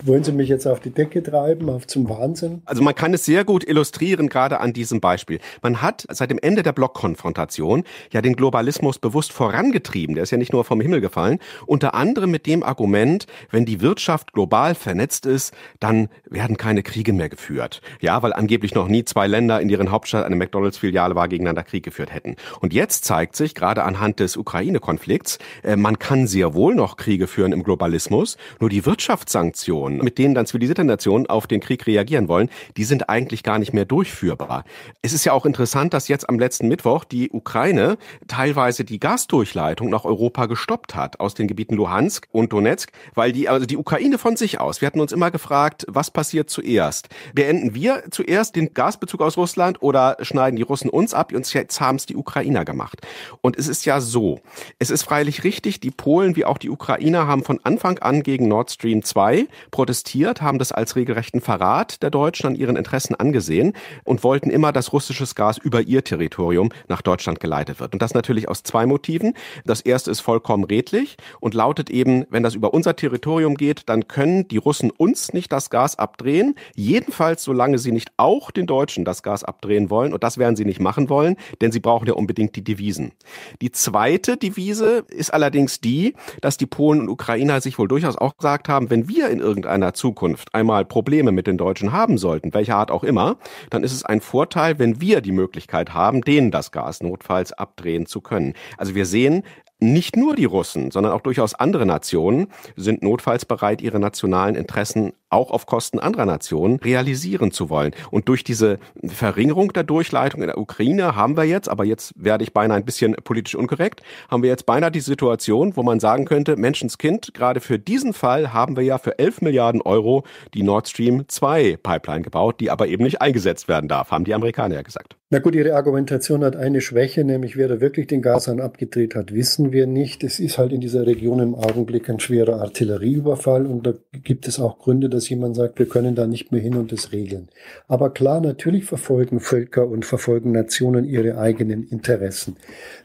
Wollen Sie mich jetzt auf die Decke treiben, auf zum Wahnsinn? Also man kann es sehr gut illustrieren, gerade an diesem Beispiel. Man hat seit dem Ende der Blockkonfrontation ja den Globalismus bewusst vorangetrieben. Der ist ja nicht nur vom Himmel gefallen. Unter anderem mit dem Argument, wenn die Wirtschaft global vernetzt ist, dann werden keine Kriege mehr geführt. Ja, weil angeblich noch nie zwei Länder in deren Hauptstadt eine McDonalds-Filiale war, gegeneinander Krieg geführt hätten. Und jetzt zeigt sich, gerade anhand des Ukraine-Konflikts, äh, man kann sehr wohl noch Kriege führen im Globalismus, nur die Wirtschaftssanktionen Sanktionen, mit denen dann zivilisierte Nationen auf den Krieg reagieren wollen, die sind eigentlich gar nicht mehr durchführbar. Es ist ja auch interessant, dass jetzt am letzten Mittwoch die Ukraine teilweise die Gasdurchleitung nach Europa gestoppt hat aus den Gebieten Luhansk und Donetsk, weil die also die Ukraine von sich aus. Wir hatten uns immer gefragt, was passiert zuerst? Beenden wir zuerst den Gasbezug aus Russland oder schneiden die Russen uns ab? Und jetzt haben es die Ukrainer gemacht. Und es ist ja so, es ist freilich richtig, die Polen wie auch die Ukrainer haben von Anfang an gegen Nord Stream 2 protestiert, haben das als regelrechten Verrat der Deutschen an ihren Interessen angesehen und wollten immer, dass russisches Gas über ihr Territorium nach Deutschland geleitet wird. Und das natürlich aus zwei Motiven. Das erste ist vollkommen redlich und lautet eben, wenn das über unser Territorium geht, dann können die Russen uns nicht das Gas abdrehen, jedenfalls solange sie nicht auch den Deutschen das Gas abdrehen wollen. Und das werden sie nicht machen wollen, denn sie brauchen ja unbedingt die Devisen. Die zweite Devise ist allerdings die, dass die Polen und Ukrainer sich wohl durchaus auch gesagt haben, wenn wir in irgendeiner irgendeiner Zukunft einmal Probleme mit den Deutschen haben sollten, welcher Art auch immer, dann ist es ein Vorteil, wenn wir die Möglichkeit haben, denen das Gas notfalls abdrehen zu können. Also wir sehen, nicht nur die Russen, sondern auch durchaus andere Nationen sind notfalls bereit, ihre nationalen Interessen auch auf Kosten anderer Nationen realisieren zu wollen. Und durch diese Verringerung der Durchleitung in der Ukraine haben wir jetzt, aber jetzt werde ich beinahe ein bisschen politisch unkorrekt, haben wir jetzt beinahe die Situation, wo man sagen könnte, Menschenskind, gerade für diesen Fall haben wir ja für 11 Milliarden Euro die Nord Stream 2 Pipeline gebaut, die aber eben nicht eingesetzt werden darf, haben die Amerikaner ja gesagt. Na gut, Ihre Argumentation hat eine Schwäche, nämlich wer da wirklich den Gashahn abgedreht hat, wissen wir nicht. Es ist halt in dieser Region im Augenblick ein schwerer Artillerieüberfall und da gibt es auch Gründe, dass jemand sagt, wir können da nicht mehr hin und das regeln. Aber klar, natürlich verfolgen Völker und verfolgen Nationen ihre eigenen Interessen.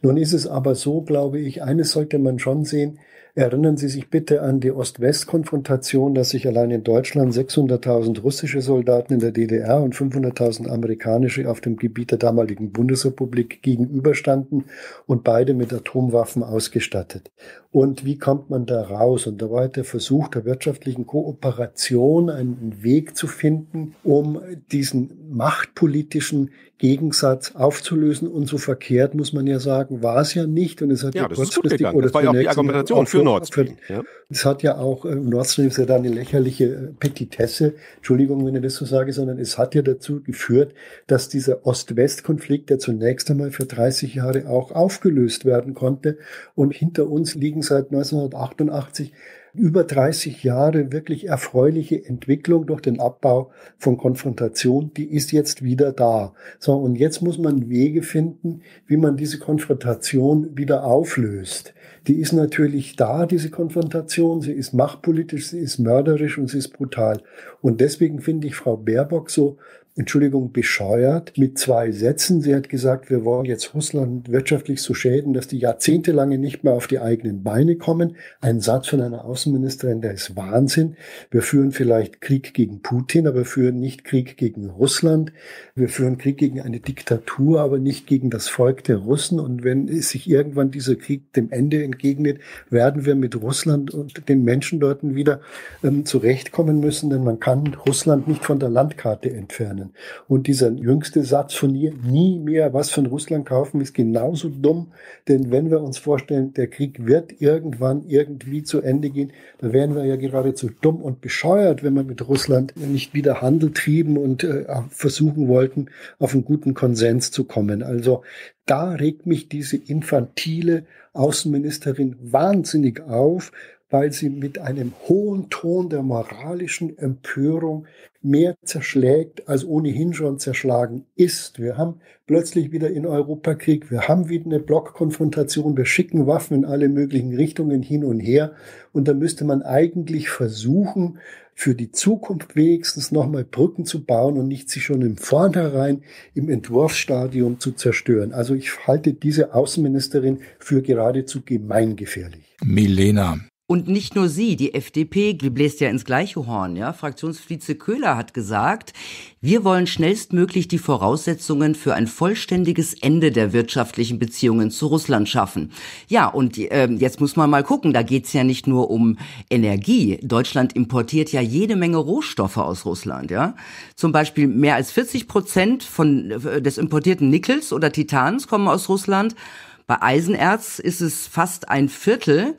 Nun ist es aber so, glaube ich, eines sollte man schon sehen, Erinnern Sie sich bitte an die Ost-West-Konfrontation, dass sich allein in Deutschland 600.000 russische Soldaten in der DDR und 500.000 amerikanische auf dem Gebiet der damaligen Bundesrepublik gegenüberstanden und beide mit Atomwaffen ausgestattet und wie kommt man da raus? Und da war halt der Versuch der wirtschaftlichen Kooperation, einen Weg zu finden, um diesen machtpolitischen Gegensatz aufzulösen. Und so verkehrt, muss man ja sagen, war es ja nicht. Und es hat ja, ja kurzfristig oder das war ja auch die Argumentation für Nord Stream. Es hat ja auch, äh, Nord Stream ist ja da eine lächerliche äh, Petitesse, Entschuldigung, wenn ich das so sage, sondern es hat ja dazu geführt, dass dieser Ost-West-Konflikt, der zunächst einmal für 30 Jahre auch aufgelöst werden konnte. Und hinter uns liegen seit 1988 über 30 Jahre wirklich erfreuliche Entwicklung durch den Abbau von Konfrontation, die ist jetzt wieder da. So, und jetzt muss man Wege finden, wie man diese Konfrontation wieder auflöst. Die ist natürlich da, diese Konfrontation, sie ist machtpolitisch, sie ist mörderisch und sie ist brutal. Und deswegen finde ich Frau Baerbock so Entschuldigung, bescheuert mit zwei Sätzen. Sie hat gesagt, wir wollen jetzt Russland wirtschaftlich so schäden, dass die jahrzehntelange nicht mehr auf die eigenen Beine kommen. Ein Satz von einer Außenministerin, der ist Wahnsinn. Wir führen vielleicht Krieg gegen Putin, aber führen nicht Krieg gegen Russland. Wir führen Krieg gegen eine Diktatur, aber nicht gegen das Volk der Russen. Und wenn sich irgendwann dieser Krieg dem Ende entgegnet, werden wir mit Russland und den Menschen dort wieder ähm, zurechtkommen müssen, denn man kann Russland nicht von der Landkarte entfernen können. Und dieser jüngste Satz von ihr, nie mehr was von Russland kaufen, ist genauso dumm, denn wenn wir uns vorstellen, der Krieg wird irgendwann irgendwie zu Ende gehen, dann wären wir ja geradezu dumm und bescheuert, wenn wir mit Russland nicht wieder Handel trieben und äh, versuchen wollten, auf einen guten Konsens zu kommen. Also da regt mich diese infantile Außenministerin wahnsinnig auf, weil sie mit einem hohen Ton der moralischen Empörung mehr zerschlägt, als ohnehin schon zerschlagen ist. Wir haben plötzlich wieder in Europa Krieg, wir haben wieder eine Blockkonfrontation, wir schicken Waffen in alle möglichen Richtungen hin und her. Und da müsste man eigentlich versuchen, für die Zukunft wenigstens nochmal Brücken zu bauen und nicht sie schon im Vornherein im Entwurfsstadium zu zerstören. Also ich halte diese Außenministerin für geradezu gemeingefährlich. Milena, und nicht nur sie, die FDP bläst ja ins gleiche Horn. Ja? Fraktionsvize Köhler hat gesagt, wir wollen schnellstmöglich die Voraussetzungen für ein vollständiges Ende der wirtschaftlichen Beziehungen zu Russland schaffen. Ja, und äh, jetzt muss man mal gucken, da geht's ja nicht nur um Energie. Deutschland importiert ja jede Menge Rohstoffe aus Russland. Ja? Zum Beispiel mehr als 40 Prozent von, äh, des importierten Nickels oder Titans kommen aus Russland. Bei Eisenerz ist es fast ein Viertel.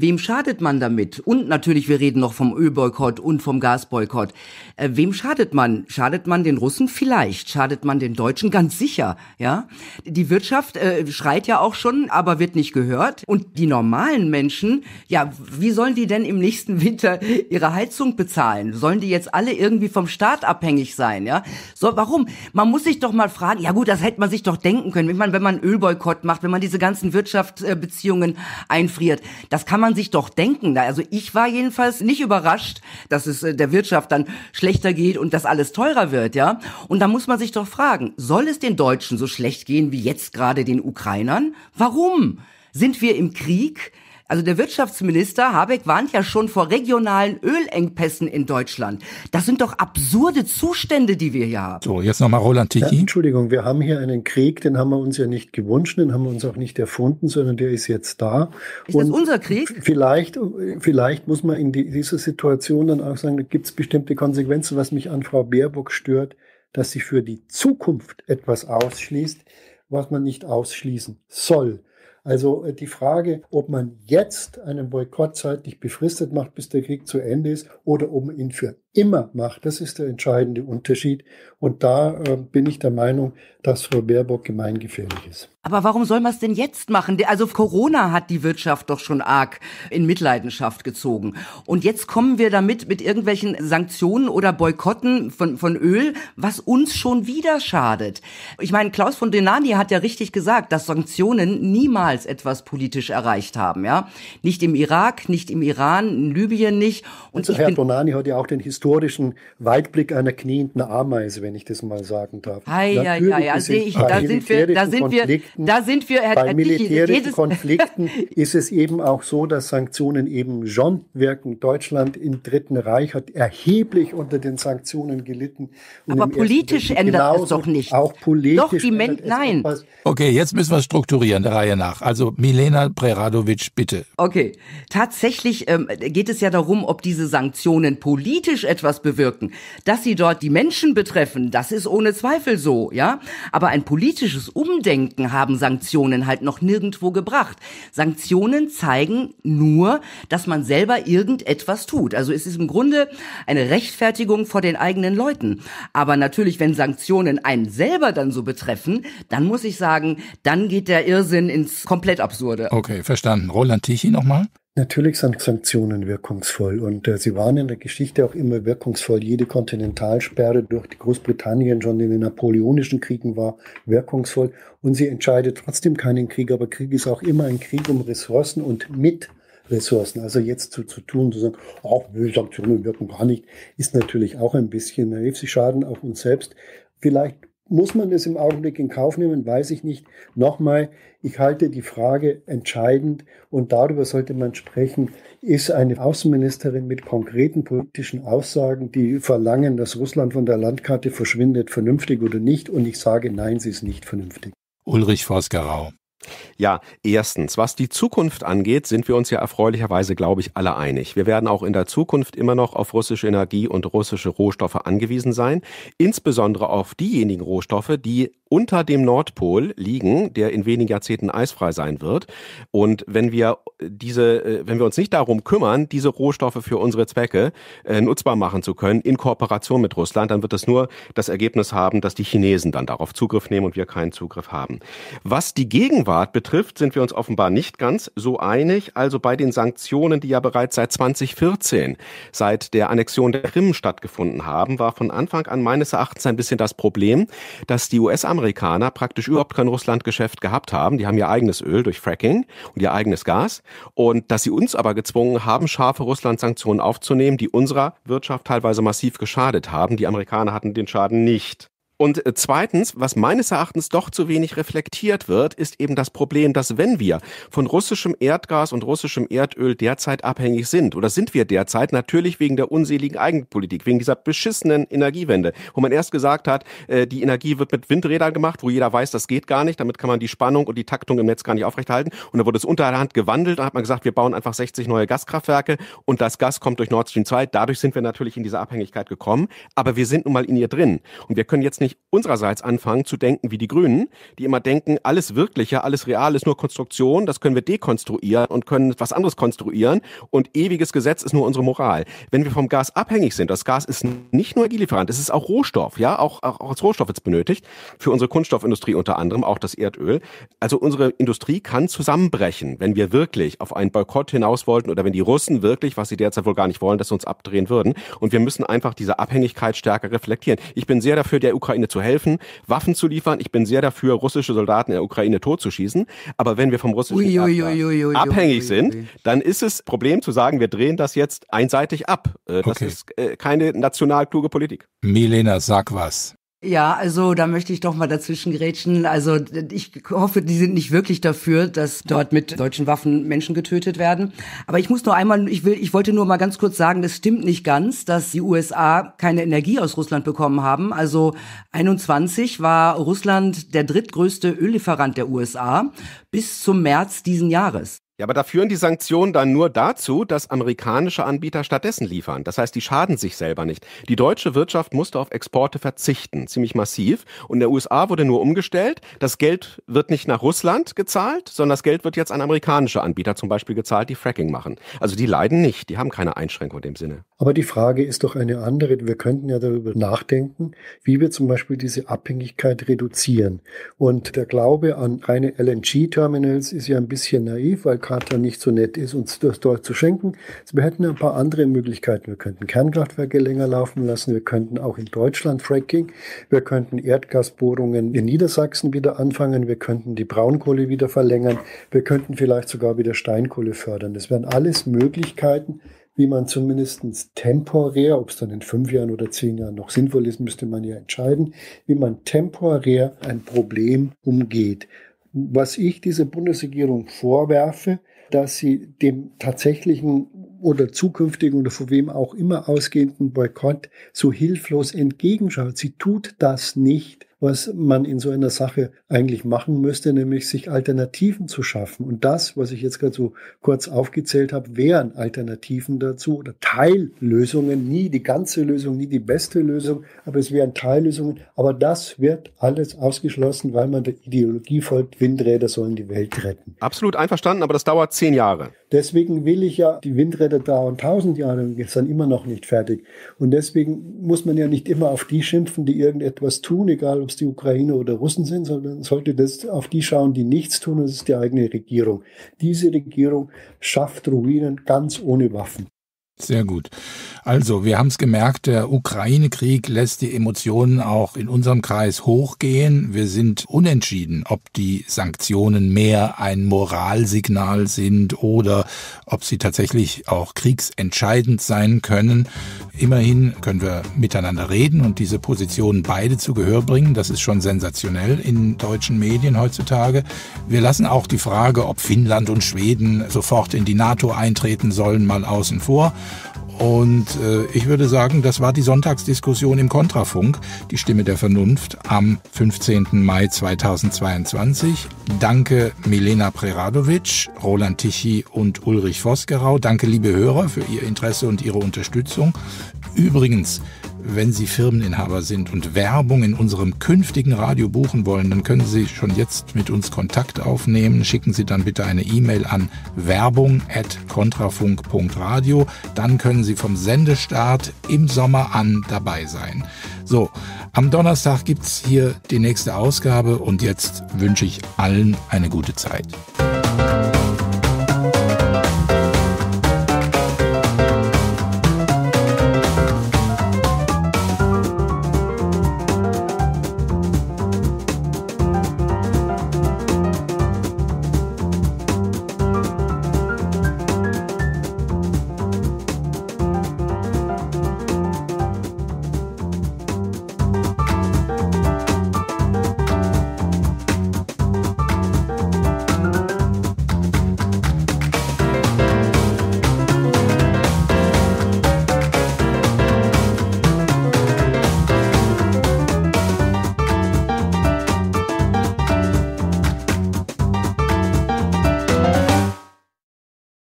Wem schadet man damit? Und natürlich, wir reden noch vom Ölboykott und vom Gasboykott. Äh, wem schadet man? Schadet man den Russen? Vielleicht. Schadet man den Deutschen? Ganz sicher, ja. Die Wirtschaft äh, schreit ja auch schon, aber wird nicht gehört. Und die normalen Menschen, ja, wie sollen die denn im nächsten Winter ihre Heizung bezahlen? Sollen die jetzt alle irgendwie vom Staat abhängig sein, ja? So, warum? Man muss sich doch mal fragen, ja gut, das hätte man sich doch denken können. Ich meine, wenn man Ölboykott macht, wenn man die diese ganzen Wirtschaftsbeziehungen einfriert. Das kann man sich doch denken. Also ich war jedenfalls nicht überrascht, dass es äh, der Wirtschaft dann schlechter geht und dass alles teurer wird, ja. Und da muss man sich doch fragen, soll es den Deutschen so schlecht gehen wie jetzt gerade den Ukrainern? Warum? Sind wir im Krieg? Also der Wirtschaftsminister Habeck warnt ja schon vor regionalen Ölengpässen in Deutschland. Das sind doch absurde Zustände, die wir hier haben. So, jetzt nochmal Roland Tichy. Ja, Entschuldigung, wir haben hier einen Krieg, den haben wir uns ja nicht gewünscht, den haben wir uns auch nicht erfunden, sondern der ist jetzt da. Ist Und das unser Krieg? Vielleicht, vielleicht muss man in die, dieser Situation dann auch sagen, da gibt es bestimmte Konsequenzen, was mich an Frau Baerbock stört, dass sie für die Zukunft etwas ausschließt, was man nicht ausschließen soll. Also äh, die Frage, ob man jetzt einen Boykott zeitlich befristet macht, bis der Krieg zu Ende ist, oder ob man ihn für immer macht. Das ist der entscheidende Unterschied. Und da äh, bin ich der Meinung, dass Frau Baerbock gemeingefährlich ist. Aber warum soll man es denn jetzt machen? Also Corona hat die Wirtschaft doch schon arg in Mitleidenschaft gezogen. Und jetzt kommen wir damit mit irgendwelchen Sanktionen oder Boykotten von, von Öl, was uns schon wieder schadet. Ich meine, Klaus von Denani hat ja richtig gesagt, dass Sanktionen niemals etwas politisch erreicht haben. Ja? Nicht im Irak, nicht im Iran, in Libyen nicht. Und also Herr Donani hat ja auch den historischen historischen Weitblick einer knienden Ameise, wenn ich das mal sagen darf. Ei, ja, ja, ja, sehe ich, da sind wir, da sind wir, da sind wir, Herr, bei militärischen Konflikten ist es eben auch so, dass Sanktionen eben schon wirken. Deutschland im Dritten Reich hat erheblich unter den Sanktionen gelitten. Aber politisch ändert genauso, es doch nicht. Auch politisch. Doch, die Men nein. Okay, jetzt müssen wir strukturieren, der Reihe nach. Also Milena Preradovic, bitte. Okay, tatsächlich ähm, geht es ja darum, ob diese Sanktionen politisch etwas bewirken. Dass sie dort die Menschen betreffen, das ist ohne Zweifel so, ja. Aber ein politisches Umdenken haben Sanktionen halt noch nirgendwo gebracht. Sanktionen zeigen nur, dass man selber irgendetwas tut. Also es ist im Grunde eine Rechtfertigung vor den eigenen Leuten. Aber natürlich, wenn Sanktionen einen selber dann so betreffen, dann muss ich sagen, dann geht der Irrsinn ins komplett Absurde. Okay, verstanden. Roland Tichy nochmal? Natürlich sind Sanktionen wirkungsvoll und äh, sie waren in der Geschichte auch immer wirkungsvoll. Jede Kontinentalsperre durch die Großbritannien schon in den napoleonischen Kriegen war wirkungsvoll und sie entscheidet trotzdem keinen Krieg, aber Krieg ist auch immer ein Krieg um Ressourcen und mit Ressourcen. Also jetzt zu, zu tun, zu sagen, ach, Sanktionen wirken gar nicht, ist natürlich auch ein bisschen, naiv. Äh, sie Schaden auch uns selbst. Vielleicht muss man das im Augenblick in Kauf nehmen, weiß ich nicht. Nochmal, ich halte die Frage entscheidend und darüber sollte man sprechen. Ist eine Außenministerin mit konkreten politischen Aussagen, die verlangen, dass Russland von der Landkarte verschwindet, vernünftig oder nicht? Und ich sage, nein, sie ist nicht vernünftig. Ulrich Vosgerau. Ja, erstens, was die Zukunft angeht, sind wir uns ja erfreulicherweise, glaube ich, alle einig. Wir werden auch in der Zukunft immer noch auf russische Energie und russische Rohstoffe angewiesen sein, insbesondere auf diejenigen Rohstoffe, die unter dem Nordpol liegen, der in wenigen Jahrzehnten eisfrei sein wird. Und wenn wir diese, äh, wenn wir uns nicht darum kümmern, diese Rohstoffe für unsere Zwecke äh, nutzbar machen zu können in Kooperation mit Russland, dann wird das nur das Ergebnis haben, dass die Chinesen dann darauf Zugriff nehmen und wir keinen Zugriff haben. Was die Gegenwart betrifft, sind wir uns offenbar nicht ganz so einig. Also bei den Sanktionen, die ja bereits seit 2014, seit der Annexion der Krim stattgefunden haben, war von Anfang an meines Erachtens ein bisschen das Problem, dass die US-Amerikaner Amerikaner praktisch überhaupt kein Russlandgeschäft gehabt haben. Die haben ihr eigenes Öl durch Fracking und ihr eigenes Gas. Und dass sie uns aber gezwungen haben, scharfe Russland-Sanktionen aufzunehmen, die unserer Wirtschaft teilweise massiv geschadet haben. Die Amerikaner hatten den Schaden nicht. Und äh, zweitens, was meines Erachtens doch zu wenig reflektiert wird, ist eben das Problem, dass wenn wir von russischem Erdgas und russischem Erdöl derzeit abhängig sind, oder sind wir derzeit natürlich wegen der unseligen Eigenpolitik, wegen dieser beschissenen Energiewende, wo man erst gesagt hat, äh, die Energie wird mit Windrädern gemacht, wo jeder weiß, das geht gar nicht, damit kann man die Spannung und die Taktung im Netz gar nicht aufrechterhalten. Und dann wurde es unter der Hand gewandelt, dann hat man gesagt, wir bauen einfach 60 neue Gaskraftwerke und das Gas kommt durch Nord Stream 2. Dadurch sind wir natürlich in diese Abhängigkeit gekommen, aber wir sind nun mal in ihr drin und wir können jetzt nicht nicht unsererseits anfangen zu denken wie die Grünen, die immer denken, alles Wirkliche, alles Real ist nur Konstruktion, das können wir dekonstruieren und können was anderes konstruieren und ewiges Gesetz ist nur unsere Moral. Wenn wir vom Gas abhängig sind, das Gas ist nicht nur Energielieferant, es ist auch Rohstoff, ja, auch, auch, auch als Rohstoff jetzt benötigt, für unsere Kunststoffindustrie unter anderem, auch das Erdöl. Also unsere Industrie kann zusammenbrechen, wenn wir wirklich auf einen Boykott hinaus wollten oder wenn die Russen wirklich, was sie derzeit wohl gar nicht wollen, dass sie uns abdrehen würden. Und wir müssen einfach diese Abhängigkeit stärker reflektieren. Ich bin sehr dafür, der Ukraine Ukraine zu helfen, Waffen zu liefern. Ich bin sehr dafür, russische Soldaten in der Ukraine totzuschießen. Aber wenn wir vom russischen ui, ui, ui, abhängig sind, dann ist es Problem zu sagen, wir drehen das jetzt einseitig ab. Äh, das okay. ist äh, keine national kluge Politik. Milena, sag was. Ja, also da möchte ich doch mal dazwischen grätschen. Also ich hoffe, die sind nicht wirklich dafür, dass dort mit deutschen Waffen Menschen getötet werden. Aber ich muss nur einmal, ich will, ich wollte nur mal ganz kurz sagen, es stimmt nicht ganz, dass die USA keine Energie aus Russland bekommen haben. Also 21 war Russland der drittgrößte Öllieferant der USA bis zum März diesen Jahres. Ja, aber da führen die Sanktionen dann nur dazu, dass amerikanische Anbieter stattdessen liefern. Das heißt, die schaden sich selber nicht. Die deutsche Wirtschaft musste auf Exporte verzichten, ziemlich massiv. Und in der USA wurde nur umgestellt. Das Geld wird nicht nach Russland gezahlt, sondern das Geld wird jetzt an amerikanische Anbieter zum Beispiel gezahlt, die Fracking machen. Also die leiden nicht, die haben keine Einschränkung in dem Sinne. Aber die Frage ist doch eine andere. Wir könnten ja darüber nachdenken, wie wir zum Beispiel diese Abhängigkeit reduzieren. Und der Glaube an reine LNG-Terminals ist ja ein bisschen naiv, weil Kater nicht so nett ist, uns das dort zu schenken. Wir hätten ein paar andere Möglichkeiten. Wir könnten Kernkraftwerke länger laufen lassen. Wir könnten auch in Deutschland Fracking. Wir könnten Erdgasbohrungen in Niedersachsen wieder anfangen. Wir könnten die Braunkohle wieder verlängern. Wir könnten vielleicht sogar wieder Steinkohle fördern. Das wären alles Möglichkeiten, wie man zumindest temporär, ob es dann in fünf Jahren oder zehn Jahren noch sinnvoll ist, müsste man ja entscheiden, wie man temporär ein Problem umgeht was ich dieser Bundesregierung vorwerfe, dass sie dem tatsächlichen oder zukünftigen oder von wem auch immer ausgehenden Boykott so hilflos entgegenschaut. Sie tut das nicht was man in so einer Sache eigentlich machen müsste, nämlich sich Alternativen zu schaffen. Und das, was ich jetzt gerade so kurz aufgezählt habe, wären Alternativen dazu oder Teillösungen, nie die ganze Lösung, nie die beste Lösung, aber es wären Teillösungen. Aber das wird alles ausgeschlossen, weil man der Ideologie folgt, Windräder sollen die Welt retten. Absolut einverstanden, aber das dauert zehn Jahre. Deswegen will ich ja, die Windräder dauern tausend Jahre und sind immer noch nicht fertig. Und deswegen muss man ja nicht immer auf die schimpfen, die irgendetwas tun, egal ob es die Ukraine oder Russen sind, sondern sollte das auf die schauen, die nichts tun, das ist die eigene Regierung. Diese Regierung schafft Ruinen ganz ohne Waffen. Sehr gut. Also, wir haben es gemerkt, der Ukraine-Krieg lässt die Emotionen auch in unserem Kreis hochgehen. Wir sind unentschieden, ob die Sanktionen mehr ein Moralsignal sind oder ob sie tatsächlich auch kriegsentscheidend sein können. Immerhin können wir miteinander reden und diese Positionen beide zu Gehör bringen. Das ist schon sensationell in deutschen Medien heutzutage. Wir lassen auch die Frage, ob Finnland und Schweden sofort in die NATO eintreten sollen, mal außen vor. Und äh, ich würde sagen, das war die Sonntagsdiskussion im Kontrafunk, die Stimme der Vernunft am 15. Mai 2022. Danke Milena Preradovic, Roland Tichy und Ulrich Vosgerau. Danke liebe Hörer für Ihr Interesse und Ihre Unterstützung. Übrigens, wenn Sie Firmeninhaber sind und Werbung in unserem künftigen Radio buchen wollen, dann können Sie schon jetzt mit uns Kontakt aufnehmen. Schicken Sie dann bitte eine E-Mail an werbung.kontrafunk.radio. Dann können Sie vom Sendestart im Sommer an dabei sein. So, am Donnerstag gibt's hier die nächste Ausgabe und jetzt wünsche ich allen eine gute Zeit.